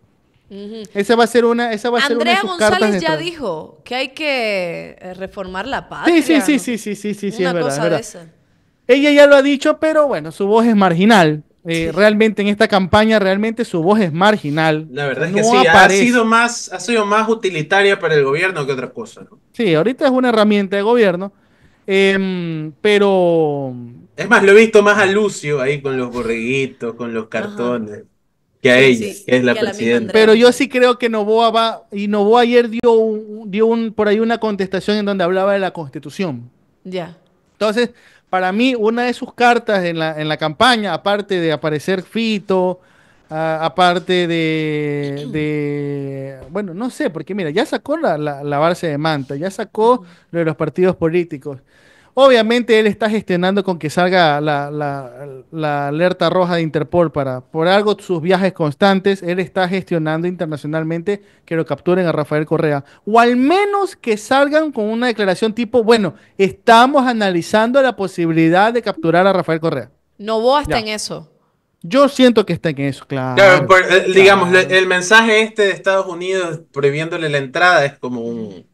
Esa va a ser una, esa va a Andrea González ya dijo que hay que eh, reformar la patria. Sí, sí, sí, sí, sí, sí, sí, es verdad, Ella ya lo ha dicho, pero bueno, su voz es marginal. Eh, realmente en esta campaña, realmente su voz es marginal. La verdad es que sí, ha sido, más, ha sido más utilitaria para el gobierno que otra cosa. Sí, ahorita es una herramienta de gobierno, em, pero es más, lo he visto más a Lucio ahí con los borreguitos, con los cartones. Que a ella, que es la presidenta. Pero yo sí creo que Novoa va, y Novoa ayer dio, un, dio un, por ahí una contestación en donde hablaba de la constitución. Ya. Entonces, para mí, una de sus cartas en la, en la campaña, aparte de aparecer Fito, aparte de, bueno, no sé, porque mira, ya sacó la, la, base de manta, ya sacó lo de los partidos políticos. Obviamente él está gestionando con que salga la, alerta roja de Interpol para, por algo, sus viajes constantes. Él está gestionando internacionalmente que lo capturen a Rafael Correa. O al menos que salgan con una declaración tipo, bueno, estamos analizando la posibilidad de capturar a Rafael Correa. vos está en eso. Yo siento que está en eso, claro. digamos, el, el mensaje este de Estados Unidos prohibiéndole la entrada es como un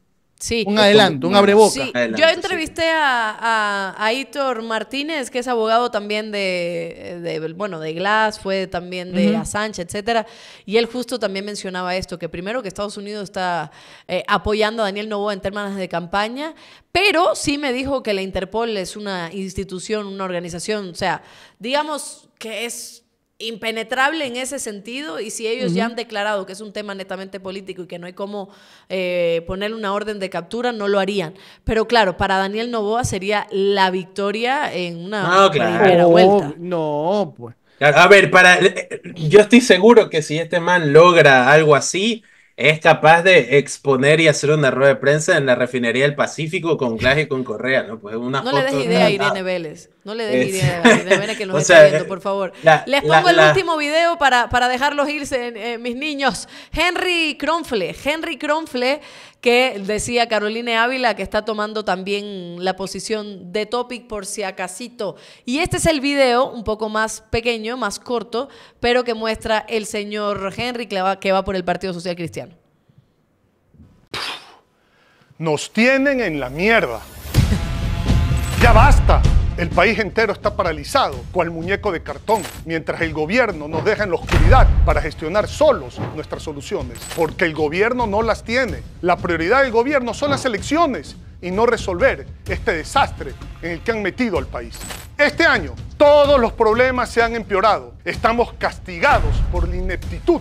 un adelanto, un abreboca. Yo entrevisté a, a, Hitor Martínez, que es abogado también de, bueno, de Glass, fue también de uh etcétera, y él justo también mencionaba esto, que primero que Estados Unidos está eh, apoyando a Daniel Novoa en términos de campaña, pero sí me dijo que la Interpol es una institución, una organización, o sea, digamos que es impenetrable en ese sentido y si ellos ya han declarado que es un tema netamente político y que no hay cómo eh, poner una orden de captura, no lo harían. Pero claro, para Daniel Novoa sería la victoria en una ah, primera oh, vuelta. No, pues. A ver, para, eh, yo estoy seguro que si este man logra algo así, es capaz de exponer y hacer una rueda de prensa en la refinería del Pacífico con Glass y con Correa, ¿no? Pues una no le des idea a Irene ah. Vélez, no le des idea a Irene Vélez que nos o viendo, eh, por favor. Les pongo el último video para, para dejarlos irse, eh, mis niños. Henry Kronfle, Henry Kronfle, que decía Carolina Ávila que está tomando también la posición de topic por si acasito. Y este es el video un poco más pequeño, más corto, pero que muestra el señor Henry que va por el Partido Social Cristiano. Nos tienen en la mierda. Ya basta. El país entero está paralizado, cual muñeco de cartón, mientras el gobierno nos deja en la oscuridad para gestionar solos nuestras soluciones, porque el gobierno no las tiene. La prioridad del gobierno son las elecciones y no resolver este desastre en el que han metido al país. Este año todos los problemas se han empeorado. Estamos castigados por la ineptitud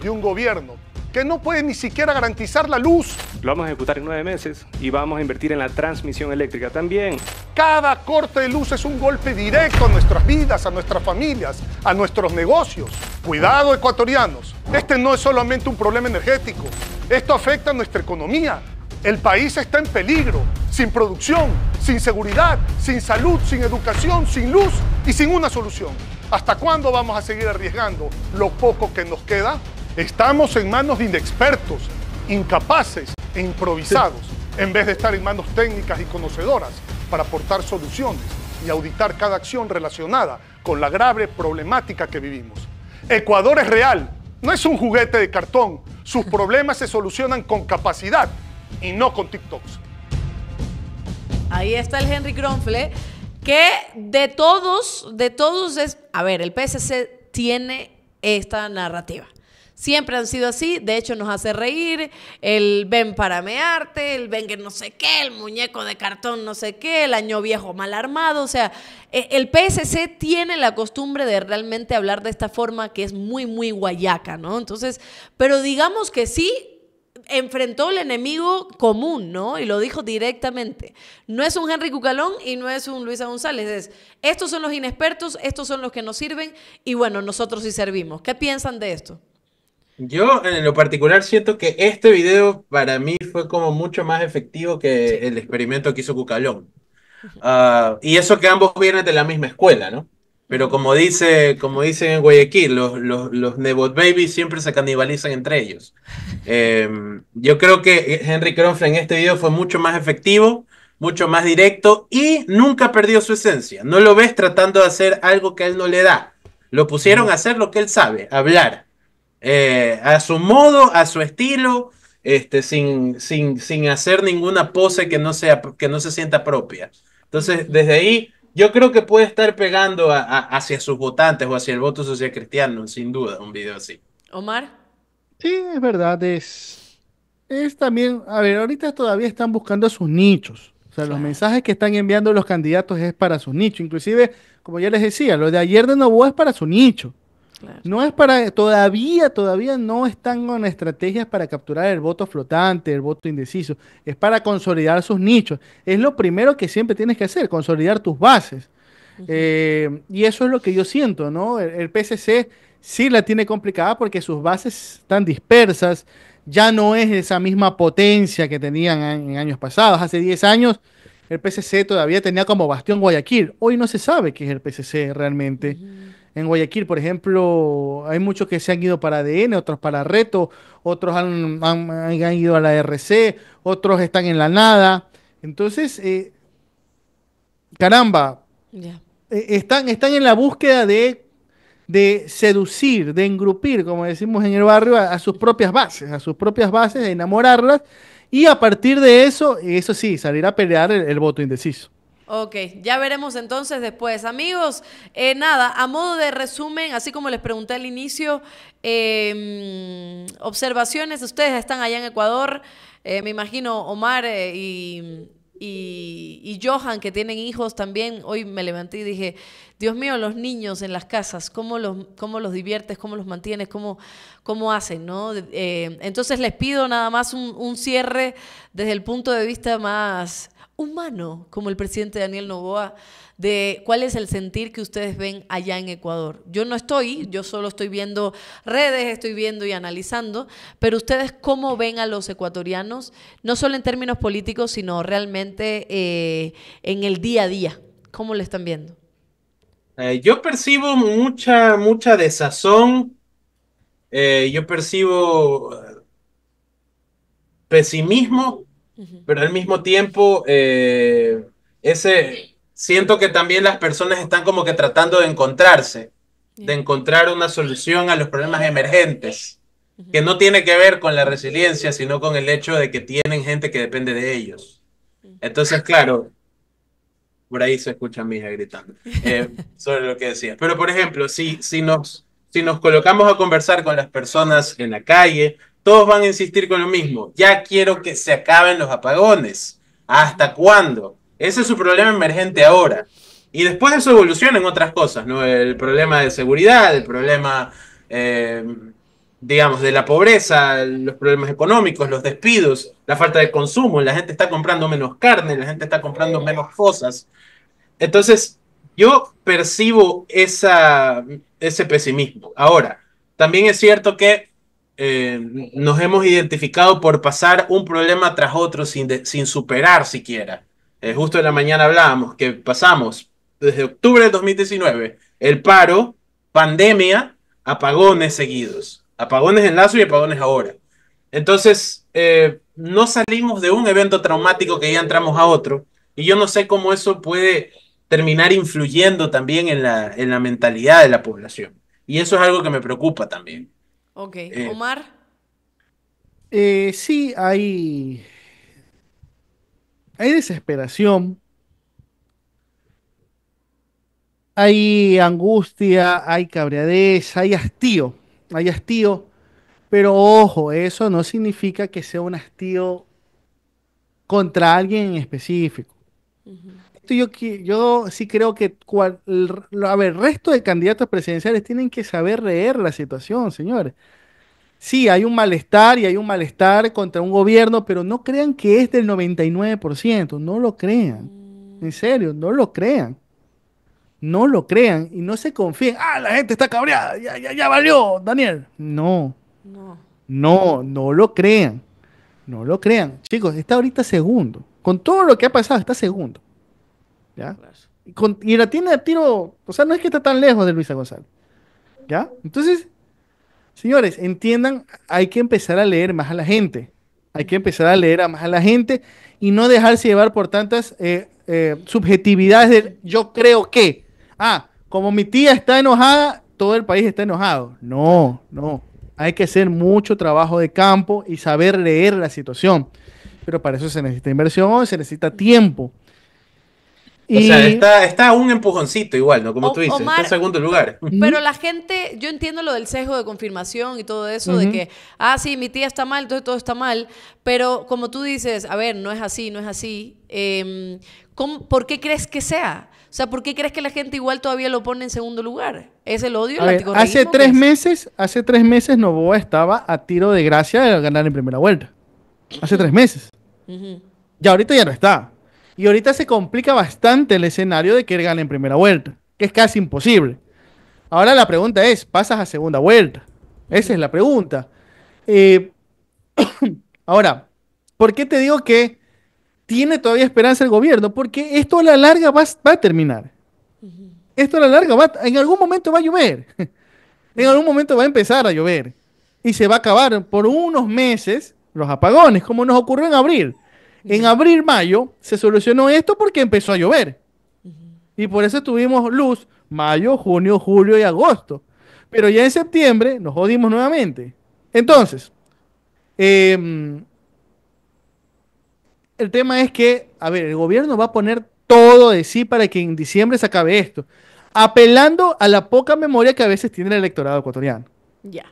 de un gobierno que no puede ni siquiera garantizar la luz. Lo vamos a ejecutar en nueve meses y vamos a invertir en la transmisión eléctrica también. Cada corte de luz es un golpe directo a nuestras vidas, a nuestras familias, a nuestros negocios. Cuidado ecuatorianos, este no es solamente un problema energético, esto afecta a nuestra economía. El país está en peligro, sin producción, sin seguridad, sin salud, sin educación, sin luz y sin una solución. ¿Hasta cuándo vamos a seguir arriesgando lo poco que nos queda? Estamos en manos de inexpertos, incapaces e improvisados, en vez de estar en manos técnicas y conocedoras para aportar soluciones y auditar cada acción relacionada con la grave problemática que vivimos. Ecuador es real, no es un juguete de cartón. Sus problemas se solucionan con capacidad y no con TikToks. Ahí está el Henry Gronfle, que de todos, de todos es, a ver, el PSC tiene esta narrativa. Siempre han sido así, de hecho nos hace reír, el ven para mearte, el ven que no sé qué, el muñeco de cartón no sé qué, el año viejo mal armado, o sea, e, el PSC tiene la costumbre de realmente hablar de esta forma que es muy, muy guayaca, ¿no? Entonces, pero digamos que sí, enfrentó el enemigo común, ¿no? Y lo dijo directamente. No es un Henry Cucalón y no es un Luisa González. Es, estos son los inexpertos, estos son los que nos sirven y bueno, nosotros sí servimos. ¿Qué piensan de esto? Yo en lo particular siento que este video para mí fue como mucho más efectivo que el experimento que hizo Cucalón. Ah, y eso que ambos vienen de la misma escuela, ¿no? Pero como dice, como dicen en Guayaquil, los, los, Nebot Babies siempre se canibalizan entre ellos. Em, yo creo que Henry Cronfle en este video fue mucho más efectivo, mucho más directo y nunca perdió su esencia. No lo ves tratando de hacer algo que él no le da. Lo pusieron a hacer lo que él sabe, hablar. Eh, a su modo, a su estilo, este, sin, sin, sin hacer ninguna pose que no, sea, que no se sienta propia. Entonces, desde ahí, yo creo que puede estar pegando hacia sus votantes o hacia el voto social cristiano, sin duda, un video así. Omar. Sí, es verdad, es, es también, a ver, ahorita todavía están buscando sus nichos. O sea, los mensajes que están enviando los candidatos es para su nicho. Inclusive, como ya les decía, lo de ayer de Novoa es para su nicho. No es para, todavía, todavía no están con estrategias para capturar el voto flotante, el voto indeciso. Es para consolidar sus nichos. Es lo primero que siempre tienes que hacer, consolidar tus bases. Eh, y eso es lo que yo siento, ¿no? El, PCC sí la tiene complicada porque sus bases están dispersas. Ya no es esa misma potencia que tenían en, años pasados. Hace 10 años el PCC todavía tenía como bastión Guayaquil. Hoy no se sabe qué es el PCC realmente en Guayaquil, por ejemplo, hay muchos que se han ido para ADN, otros para Reto, otros han, ido a la RC, otros están en la nada. Entonces, eh, caramba, e, están, están en la búsqueda de, de seducir, de engrupir, como decimos en el barrio, a, sus propias bases, a sus propias bases, de enamorarlas y a partir de eso, eso sí, salir a pelear el voto indeciso. Ok, ya veremos entonces después. Amigos, eh, nada, a modo de resumen, así como les pregunté al inicio, em, observaciones, ustedes están allá en Ecuador, eh, me imagino Omar eh, y... Johan, que tienen hijos también, hoy me levanté y dije, Dios mío, los niños en las casas, ¿cómo los, cómo los diviertes, cómo los mantienes, cómo, cómo hacen? ¿no? entonces les pido nada más un, cierre desde el punto de vista más humano, como el presidente Daniel Novoa, de cuál es el sentir que ustedes ven allá en Ecuador. Yo no estoy, yo solo estoy viendo redes, estoy viendo y analizando, pero ustedes cómo ven a los ecuatorianos, no solo en términos políticos, sino realmente eh, en el día a día, ¿cómo lo están viendo? Eh, yo percibo mucha, mucha desazón, eh, yo percibo pesimismo pero al mismo tiempo, eh, ese, siento que también las personas están como que tratando de encontrarse, de encontrar una solución a los problemas emergentes, que no tiene que ver con la resiliencia, sino con el hecho de que tienen gente que depende de ellos. Entonces, claro, por ahí se escucha a mi hija gritando eh, sobre lo que decía. Pero, por ejemplo, si, si, nos, si nos colocamos a conversar con las personas en la calle, todos van a insistir con lo mismo. Ya quiero que se acaben los apagones. ¿Hasta cuándo? Ese es su problema emergente ahora. Y después eso evoluciona en otras cosas, ¿no? El problema de seguridad, el problema, eh, digamos, de la pobreza, los problemas económicos, los despidos, la falta de consumo, la gente está comprando menos carne, la gente está comprando menos cosas. Entonces, yo percibo ese pesimismo. Ahora, también es cierto que eh, nos hemos identificado por pasar un problema tras otro sin, sin superar siquiera. Eh, justo en la mañana hablábamos que pasamos desde octubre del 2019, el paro, pandemia, apagones seguidos, apagones en Lazo y apagones ahora. Entonces, eh, no salimos de un evento traumático que ya entramos a otro, y yo no sé cómo eso puede terminar influyendo también en la, en la mentalidad de la población. Y eso es algo que me preocupa también. Ok, eh, Omar. Eh, sí, hay, hay desesperación, hay angustia, hay cabreadez, hay hastío, hay hastío, pero ojo, eso no significa que sea un hastío contra alguien en específico yo, sí creo que, a el resto de candidatos presidenciales tienen que saber leer la situación, señores. Sí, hay un malestar y hay un malestar contra un gobierno, pero no crean que es del 99%, no lo crean. Mm. En serio, no lo crean. No lo crean y no se confíen. Ah, la gente está cabreada, ya, ya valió, Daniel. No. No. No, no lo crean. No lo crean. Chicos, está ahorita segundo. Con todo lo que ha pasado, está segundo. Y, la tiene a tiro, o sea, no es que está tan lejos de Luisa González, ¿ya? Entonces, señores, entiendan, hay que empezar a leer más a la gente, hay que empezar a leer más a la gente y no dejarse llevar por tantas eh, eh, subjetividades del yo creo que, ah, como mi tía está enojada, todo el país está enojado. No, no. Hay que hacer mucho trabajo de campo y saber leer la situación. Pero para eso se necesita inversión, se necesita tiempo. O sea, está, está un empujoncito igual, ¿no? Como tú dices, está en segundo lugar. Pero la gente, yo entiendo lo del sesgo de confirmación y todo eso, de que, ah, sí, mi tía está mal, entonces todo está mal. Pero como tú dices, a ver, no es así, no es así. Em, ¿Por qué crees que sea? O sea, ¿por qué crees que la gente igual todavía lo pone en segundo lugar? ¿Es el odio? hace tres meses, hace tres meses Novoa estaba a tiro de gracia de ganar en primera vuelta. Hace tres meses. y Ya ahorita ya no está. Y ahorita se complica bastante el escenario de que él gane en primera vuelta, que es casi imposible. Ahora la pregunta es, ¿pasas a segunda vuelta? Esa es la pregunta. Eh, ahora, ¿por qué te digo que tiene todavía esperanza el gobierno? Porque esto a la larga va, a terminar. Esto a la larga va, en algún momento va a llover. en algún momento va a empezar a llover. Y se va a acabar por unos meses los apagones, como nos ocurrió en abril. En abril, mayo, se solucionó esto porque empezó a llover. Y por eso tuvimos luz mayo, junio, julio y agosto. Pero ya en septiembre nos jodimos nuevamente. Entonces, em, el tema es que, a ver, el gobierno va a poner todo de sí para que en diciembre se acabe esto, apelando a la poca memoria que a veces tiene el electorado ecuatoriano. Ya.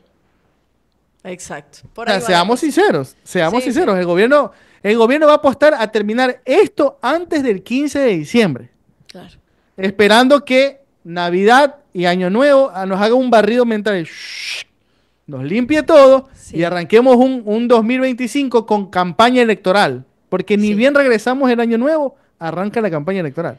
Exacto. seamos sinceros, seamos sinceros, el gobierno el gobierno va a apostar a terminar esto antes del 15 de diciembre. Esperando que Navidad y Año Nuevo ah, nos haga un barrido mental. nos limpie todo y arranquemos un, 2025 con campaña electoral. Porque ni bien regresamos el Año Nuevo, arranca la campaña electoral.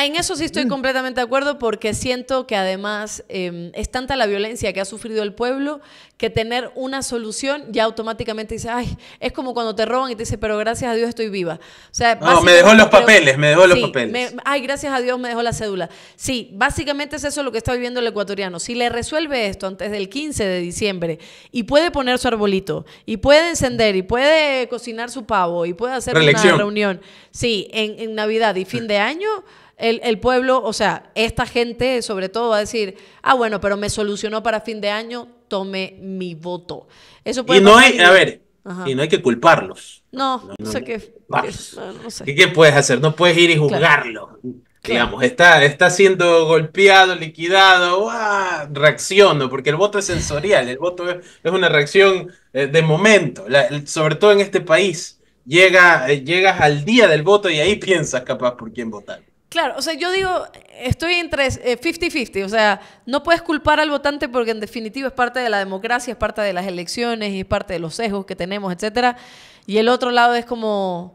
En eso sí estoy mm. completamente de acuerdo porque siento que además em, es tanta la violencia que ha sufrido el pueblo que tener una solución, ya automáticamente dice, ay, es como cuando te roban y te dice, pero gracias a Dios estoy viva. O sea, no, me dejó los papeles, me dejó los papeles. ay, gracias a Dios me dejó la cédula. Sí, básicamente es eso lo que está viviendo el ecuatoriano. Si le resuelve esto antes del 15 de diciembre y puede poner su arbolito y puede encender y puede cocinar su pavo y puede hacer una reunión, sí, en, en Navidad y fin de año. El, el, pueblo, o sea, esta gente sobre todo va a decir, ah, bueno, pero me solucionó para fin de año tome mi voto. Eso puede y no hay, a ver, y no hay que culparlos. No, no, sé qué. ¿Qué, puedes hacer? No puedes ir y juzgarlo. está, está siendo golpeado, liquidado, reaccionando reacciono, porque el voto es sensorial, el voto es, una reacción eh, de momento, sobre todo en este país. Llega, eh, llegas al día del voto y ahí piensas capaz por quién votar. Claro, o sea, yo digo, estoy entre 50-50, eh, o sea, no puedes culpar al votante porque en definitiva es parte de la democracia, es parte de las elecciones y es parte de los sesgos que tenemos, etcétera. Y el otro lado es como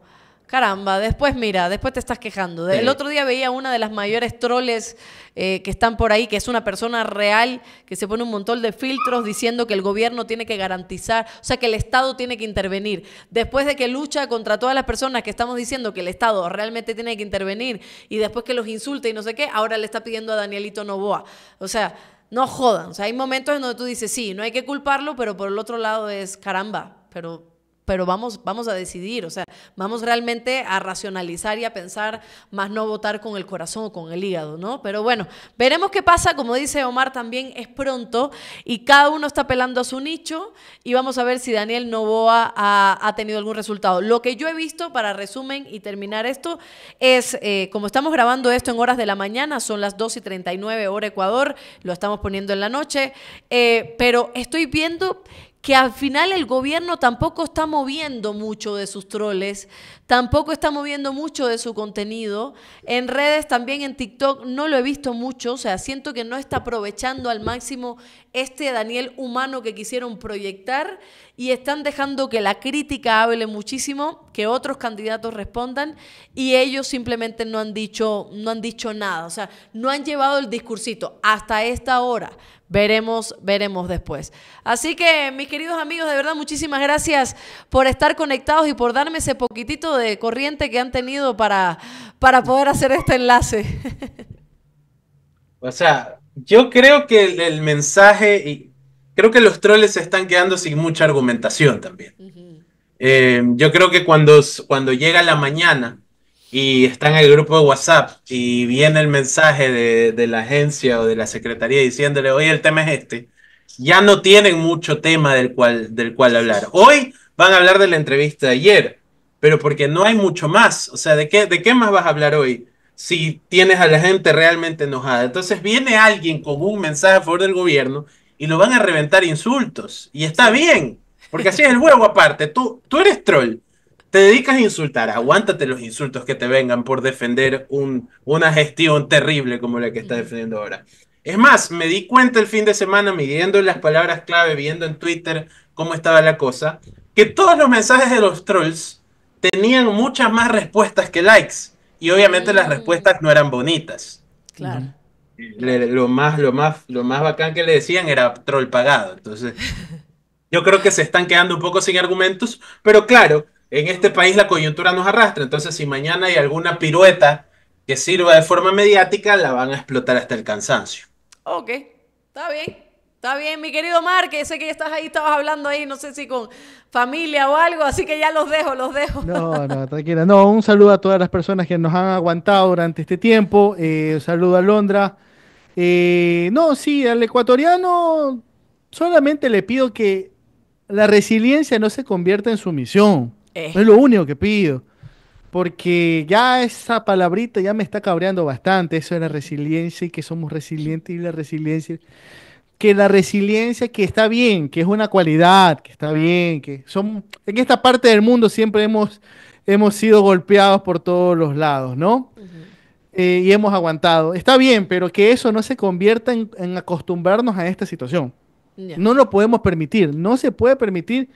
Caramba, después mira, después te estás quejando. El otro día veía una de las mayores troles eh, que están por ahí, que es una persona real que se pone un montón de filtros diciendo que el gobierno tiene que garantizar, o sea, que el Estado tiene que intervenir. Después de que lucha contra todas las personas que estamos diciendo que el Estado realmente tiene que intervenir y después que los insulta y no sé qué, ahora le está pidiendo a Danielito Novoa. O sea, no jodan. O sea, hay momentos en donde tú dices, sí, no hay que culparlo, pero por el otro lado es caramba, pero pero vamos, vamos a decidir, o sea, vamos realmente a racionalizar y a pensar, más no votar con el corazón o con el hígado, ¿no? Pero bueno, veremos qué pasa, como dice Omar también, es pronto y cada uno está pelando a su nicho y vamos a ver si Daniel Novoa ha, tenido algún resultado. Lo que yo he visto, para resumen y terminar esto, es, eh, como estamos grabando esto en horas de la mañana, son las 2 y 39 hora Ecuador, lo estamos poniendo en la noche, eh, pero estoy viendo que al final el gobierno tampoco está moviendo mucho de sus troles, tampoco está moviendo mucho de su contenido. En redes, también en TikTok, no lo he visto mucho, o sea, siento que no está aprovechando al máximo este Daniel humano que quisieron proyectar y están dejando que la crítica hable muchísimo, que otros candidatos respondan y ellos simplemente no han dicho, no han dicho nada, o sea, no han llevado el discursito hasta esta hora. Veremos, veremos después. Así que, mis queridos amigos, de verdad, muchísimas gracias por estar conectados y por darme ese poquitito de corriente que han tenido para, para poder hacer este enlace. O sea, yo creo que el, mensaje, creo que los troles se están quedando sin mucha argumentación también. Eh, yo creo que cuando, cuando llega la mañana y está en el grupo de WhatsApp y viene el mensaje de, de la agencia o de la secretaría diciéndole, oye, el tema es este, ya no tienen mucho tema del cual, del cual hablar. Hoy van a hablar de la entrevista de ayer, pero porque no hay mucho más. O sea, ¿de qué, de qué más vas a hablar hoy? si tienes a la gente realmente enojada. Entonces viene alguien con un mensaje a favor del gobierno y lo van a reventar insultos. Y está bien, porque así es el huevo aparte. Tú, tú eres troll, te dedicas a insultar, aguántate los insultos que te vengan por defender un, una gestión terrible como la que está defendiendo ahora. Es más, me di cuenta el fin de semana midiendo las palabras clave, viendo en Twitter cómo estaba la cosa, que todos los mensajes de los trolls tenían muchas más respuestas que likes. Y obviamente las mm. respuestas no eran bonitas. Claro lo, más, lo, más, lo más bacán que le decían era troll pagado. Entonces, yo creo que se están quedando un poco sin argumentos, pero claro, en este país la coyuntura nos arrastra. Entonces, si mañana hay alguna pirueta que sirva de forma mediática, la van a explotar hasta el cansancio. Ok, está bien. Está bien, mi querido Mar, sé que estás ahí, estabas hablando ahí, no sé si con familia o algo, así que ya los dejo, los dejo. No, no, tranquila. No, un saludo a todas las personas que nos han aguantado durante este tiempo. un eh, saludo a Londra. Eh, no, sí, al ecuatoriano solamente le pido que la resiliencia no se convierta en sumisión. Eh. es lo único que pido. Porque ya esa palabrita ya me está cabreando bastante, eso de la resiliencia y que somos resilientes y la resiliencia que la resiliencia, que está bien, que es una cualidad, que está bien, que son, en esta parte del mundo siempre hemos, hemos sido golpeados por todos los lados, ¿no? Eh, y hemos aguantado. Está bien, pero que eso no se convierta en, acostumbrarnos a esta situación. No lo podemos permitir, no se puede permitir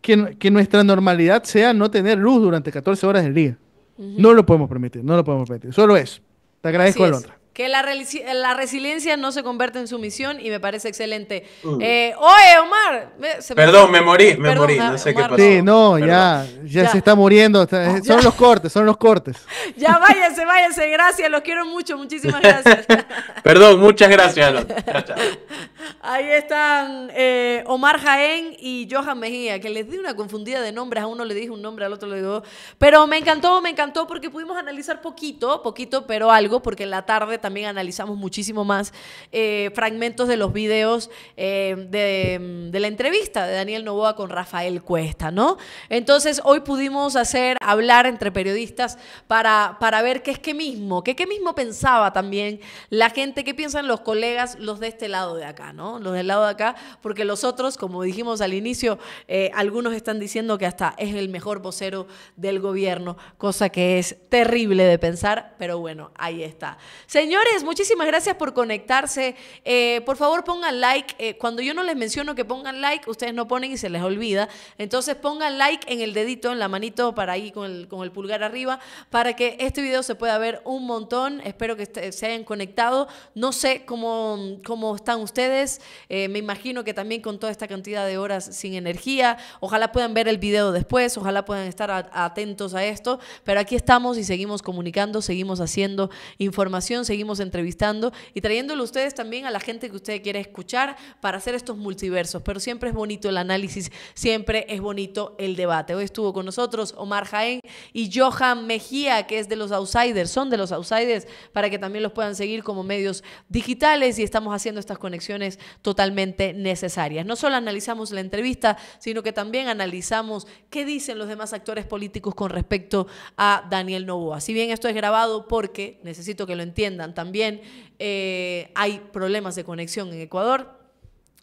que, nuestra normalidad sea no tener luz durante 14 horas del día. No lo podemos permitir, no lo podemos permitir. Solo eso. Te agradezco, Alondra que la, resiliencia no se convierte en sumisión y me parece excelente. Mm. Eh, oye, Omar. perdón, me, morí, me morí, no sé qué pasó. Sí, no, ya, ya, se está muriendo. Eh, son los cortes, son los cortes. Ya váyase, váyase, gracias, los quiero mucho, muchísimas gracias. perdón, muchas gracias. Chao, Ahí están eh, Omar Jaén y Johan Mejía, que les di una confundida de nombres. A uno le dije un nombre, al otro le digo. Pero me encantó, me encantó porque pudimos analizar poquito, poquito, pero algo, porque en la tarde también analizamos muchísimo más eh, fragmentos de los videos eh, de, la entrevista de Daniel Novoa con Rafael Cuesta, ¿no? Entonces, hoy pudimos hacer, hablar entre periodistas para, para ver qué es qué mismo, qué, qué mismo pensaba también la gente, qué piensan los colegas, los de este lado de acá. Los del lado de acá, porque los otros, como dijimos al inicio, eh, algunos están diciendo que hasta es el mejor vocero del gobierno, cosa que es terrible de pensar, pero bueno, ahí está. Señores, muchísimas gracias por conectarse. Eh, por favor, pongan like. Eh, cuando yo no les menciono que pongan like, ustedes no ponen y se les olvida. Entonces pongan like en el dedito, en la manito, para ahí con el, con el pulgar arriba, para que este video se pueda ver un montón. Espero que se hayan conectado. No sé cómo, cómo están ustedes eh, me imagino que también con toda esta cantidad de horas sin energía. Ojalá puedan ver el video después, ojalá puedan estar atentos a esto. Pero aquí estamos y seguimos comunicando, seguimos haciendo información, seguimos entrevistando y trayéndolo ustedes también a la gente que usted quiere escuchar para hacer estos multiversos. Pero siempre es bonito el análisis, siempre es bonito el debate. Hoy estuvo con nosotros Omar Jaén y Johan Mejía, que es de los Outsiders, son de los Outsiders, para que también los puedan seguir como medios digitales y estamos haciendo estas conexiones totalmente necesarias. No solo analizamos la entrevista, sino que también analizamos qué dicen los demás actores políticos con respecto a Daniel Novoa. Si bien esto es grabado porque, necesito que lo entiendan también, eh, hay problemas de conexión en Ecuador,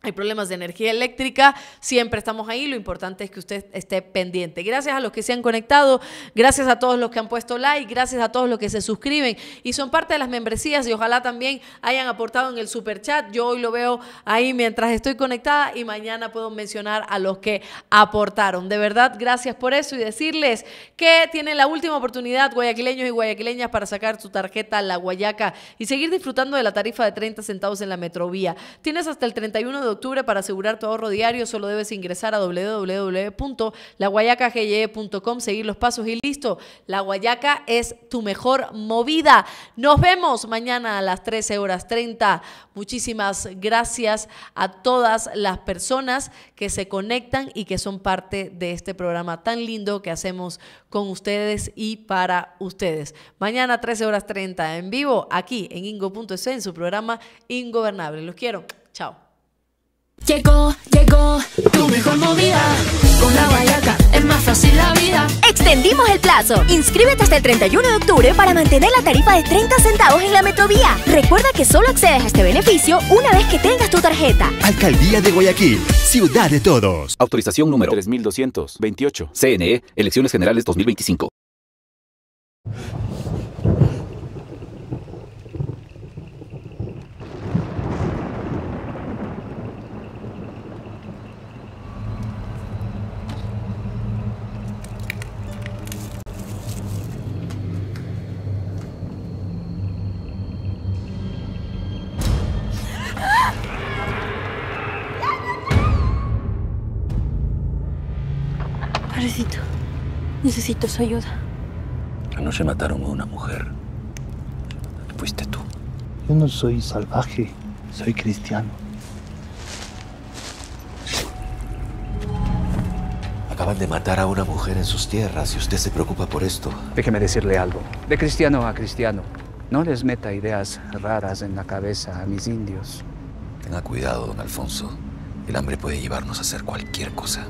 hay problemas de energía eléctrica, siempre estamos ahí, lo importante es que usted esté pendiente. Gracias a los que se han conectado, gracias a todos los que han puesto like, gracias a todos los que se suscriben y son parte de las membresías y ojalá también hayan aportado en el super chat. Yo hoy lo veo ahí mientras estoy conectada y mañana puedo mencionar a los que aportaron. De verdad, gracias por eso y decirles que tienen la última oportunidad guayaquileños y guayaquileñas para sacar su tarjeta La Guayaca y seguir disfrutando de la tarifa de 30 centavos en la metrovía. Tienes hasta el 31 de octubre para asegurar tu ahorro diario solo debes ingresar a www.laguayacagye.com, seguir los pasos y listo. La Guayaca es tu mejor movida. Nos vemos mañana a las 13 horas 30. Muchísimas gracias a todas las personas que se conectan y que son parte de este programa tan lindo que hacemos con ustedes y para ustedes. Mañana 13 horas 30 en vivo aquí en Ingo.es en su programa Ingobernable. Los quiero. Chao. Llegó, llegó tu mejor movida. Con la Guayaca es más fácil la vida. Extendimos el plazo. Inscríbete hasta el 31 de octubre para mantener la tarifa de 30 centavos en la Metrovía. Recuerda que solo accedes a este beneficio una vez que tengas tu tarjeta. Alcaldía de Guayaquil, ciudad de todos. Autorización número 3228. CNE, Elecciones Generales 2025. Necesito su ayuda. Anoche mataron a una mujer. Fuiste tú. Yo no soy salvaje, soy cristiano. Acaban de matar a una mujer en sus tierras y usted se preocupa por esto. Déjeme decirle algo. De cristiano a cristiano, no les meta ideas raras en la cabeza a mis indios. Tenga cuidado, don Alfonso. El hambre puede llevarnos a hacer cualquier cosa.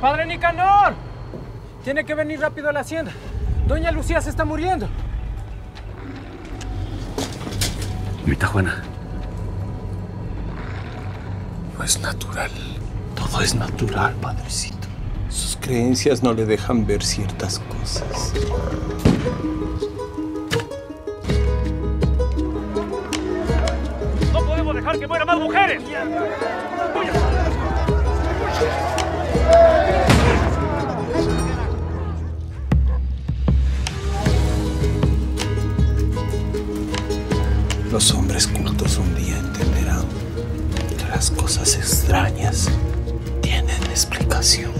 ¡Padre Nicanor! Tiene que venir rápido a la hacienda. Doña Lucía se está muriendo. Mita Juana. No es natural. Todo es natural, padrecito. Sus creencias no le dejan ver ciertas cosas. No podemos dejar que mueran más mujeres. los hombres cultos un día entenderán que las cosas extrañas tienen explicación.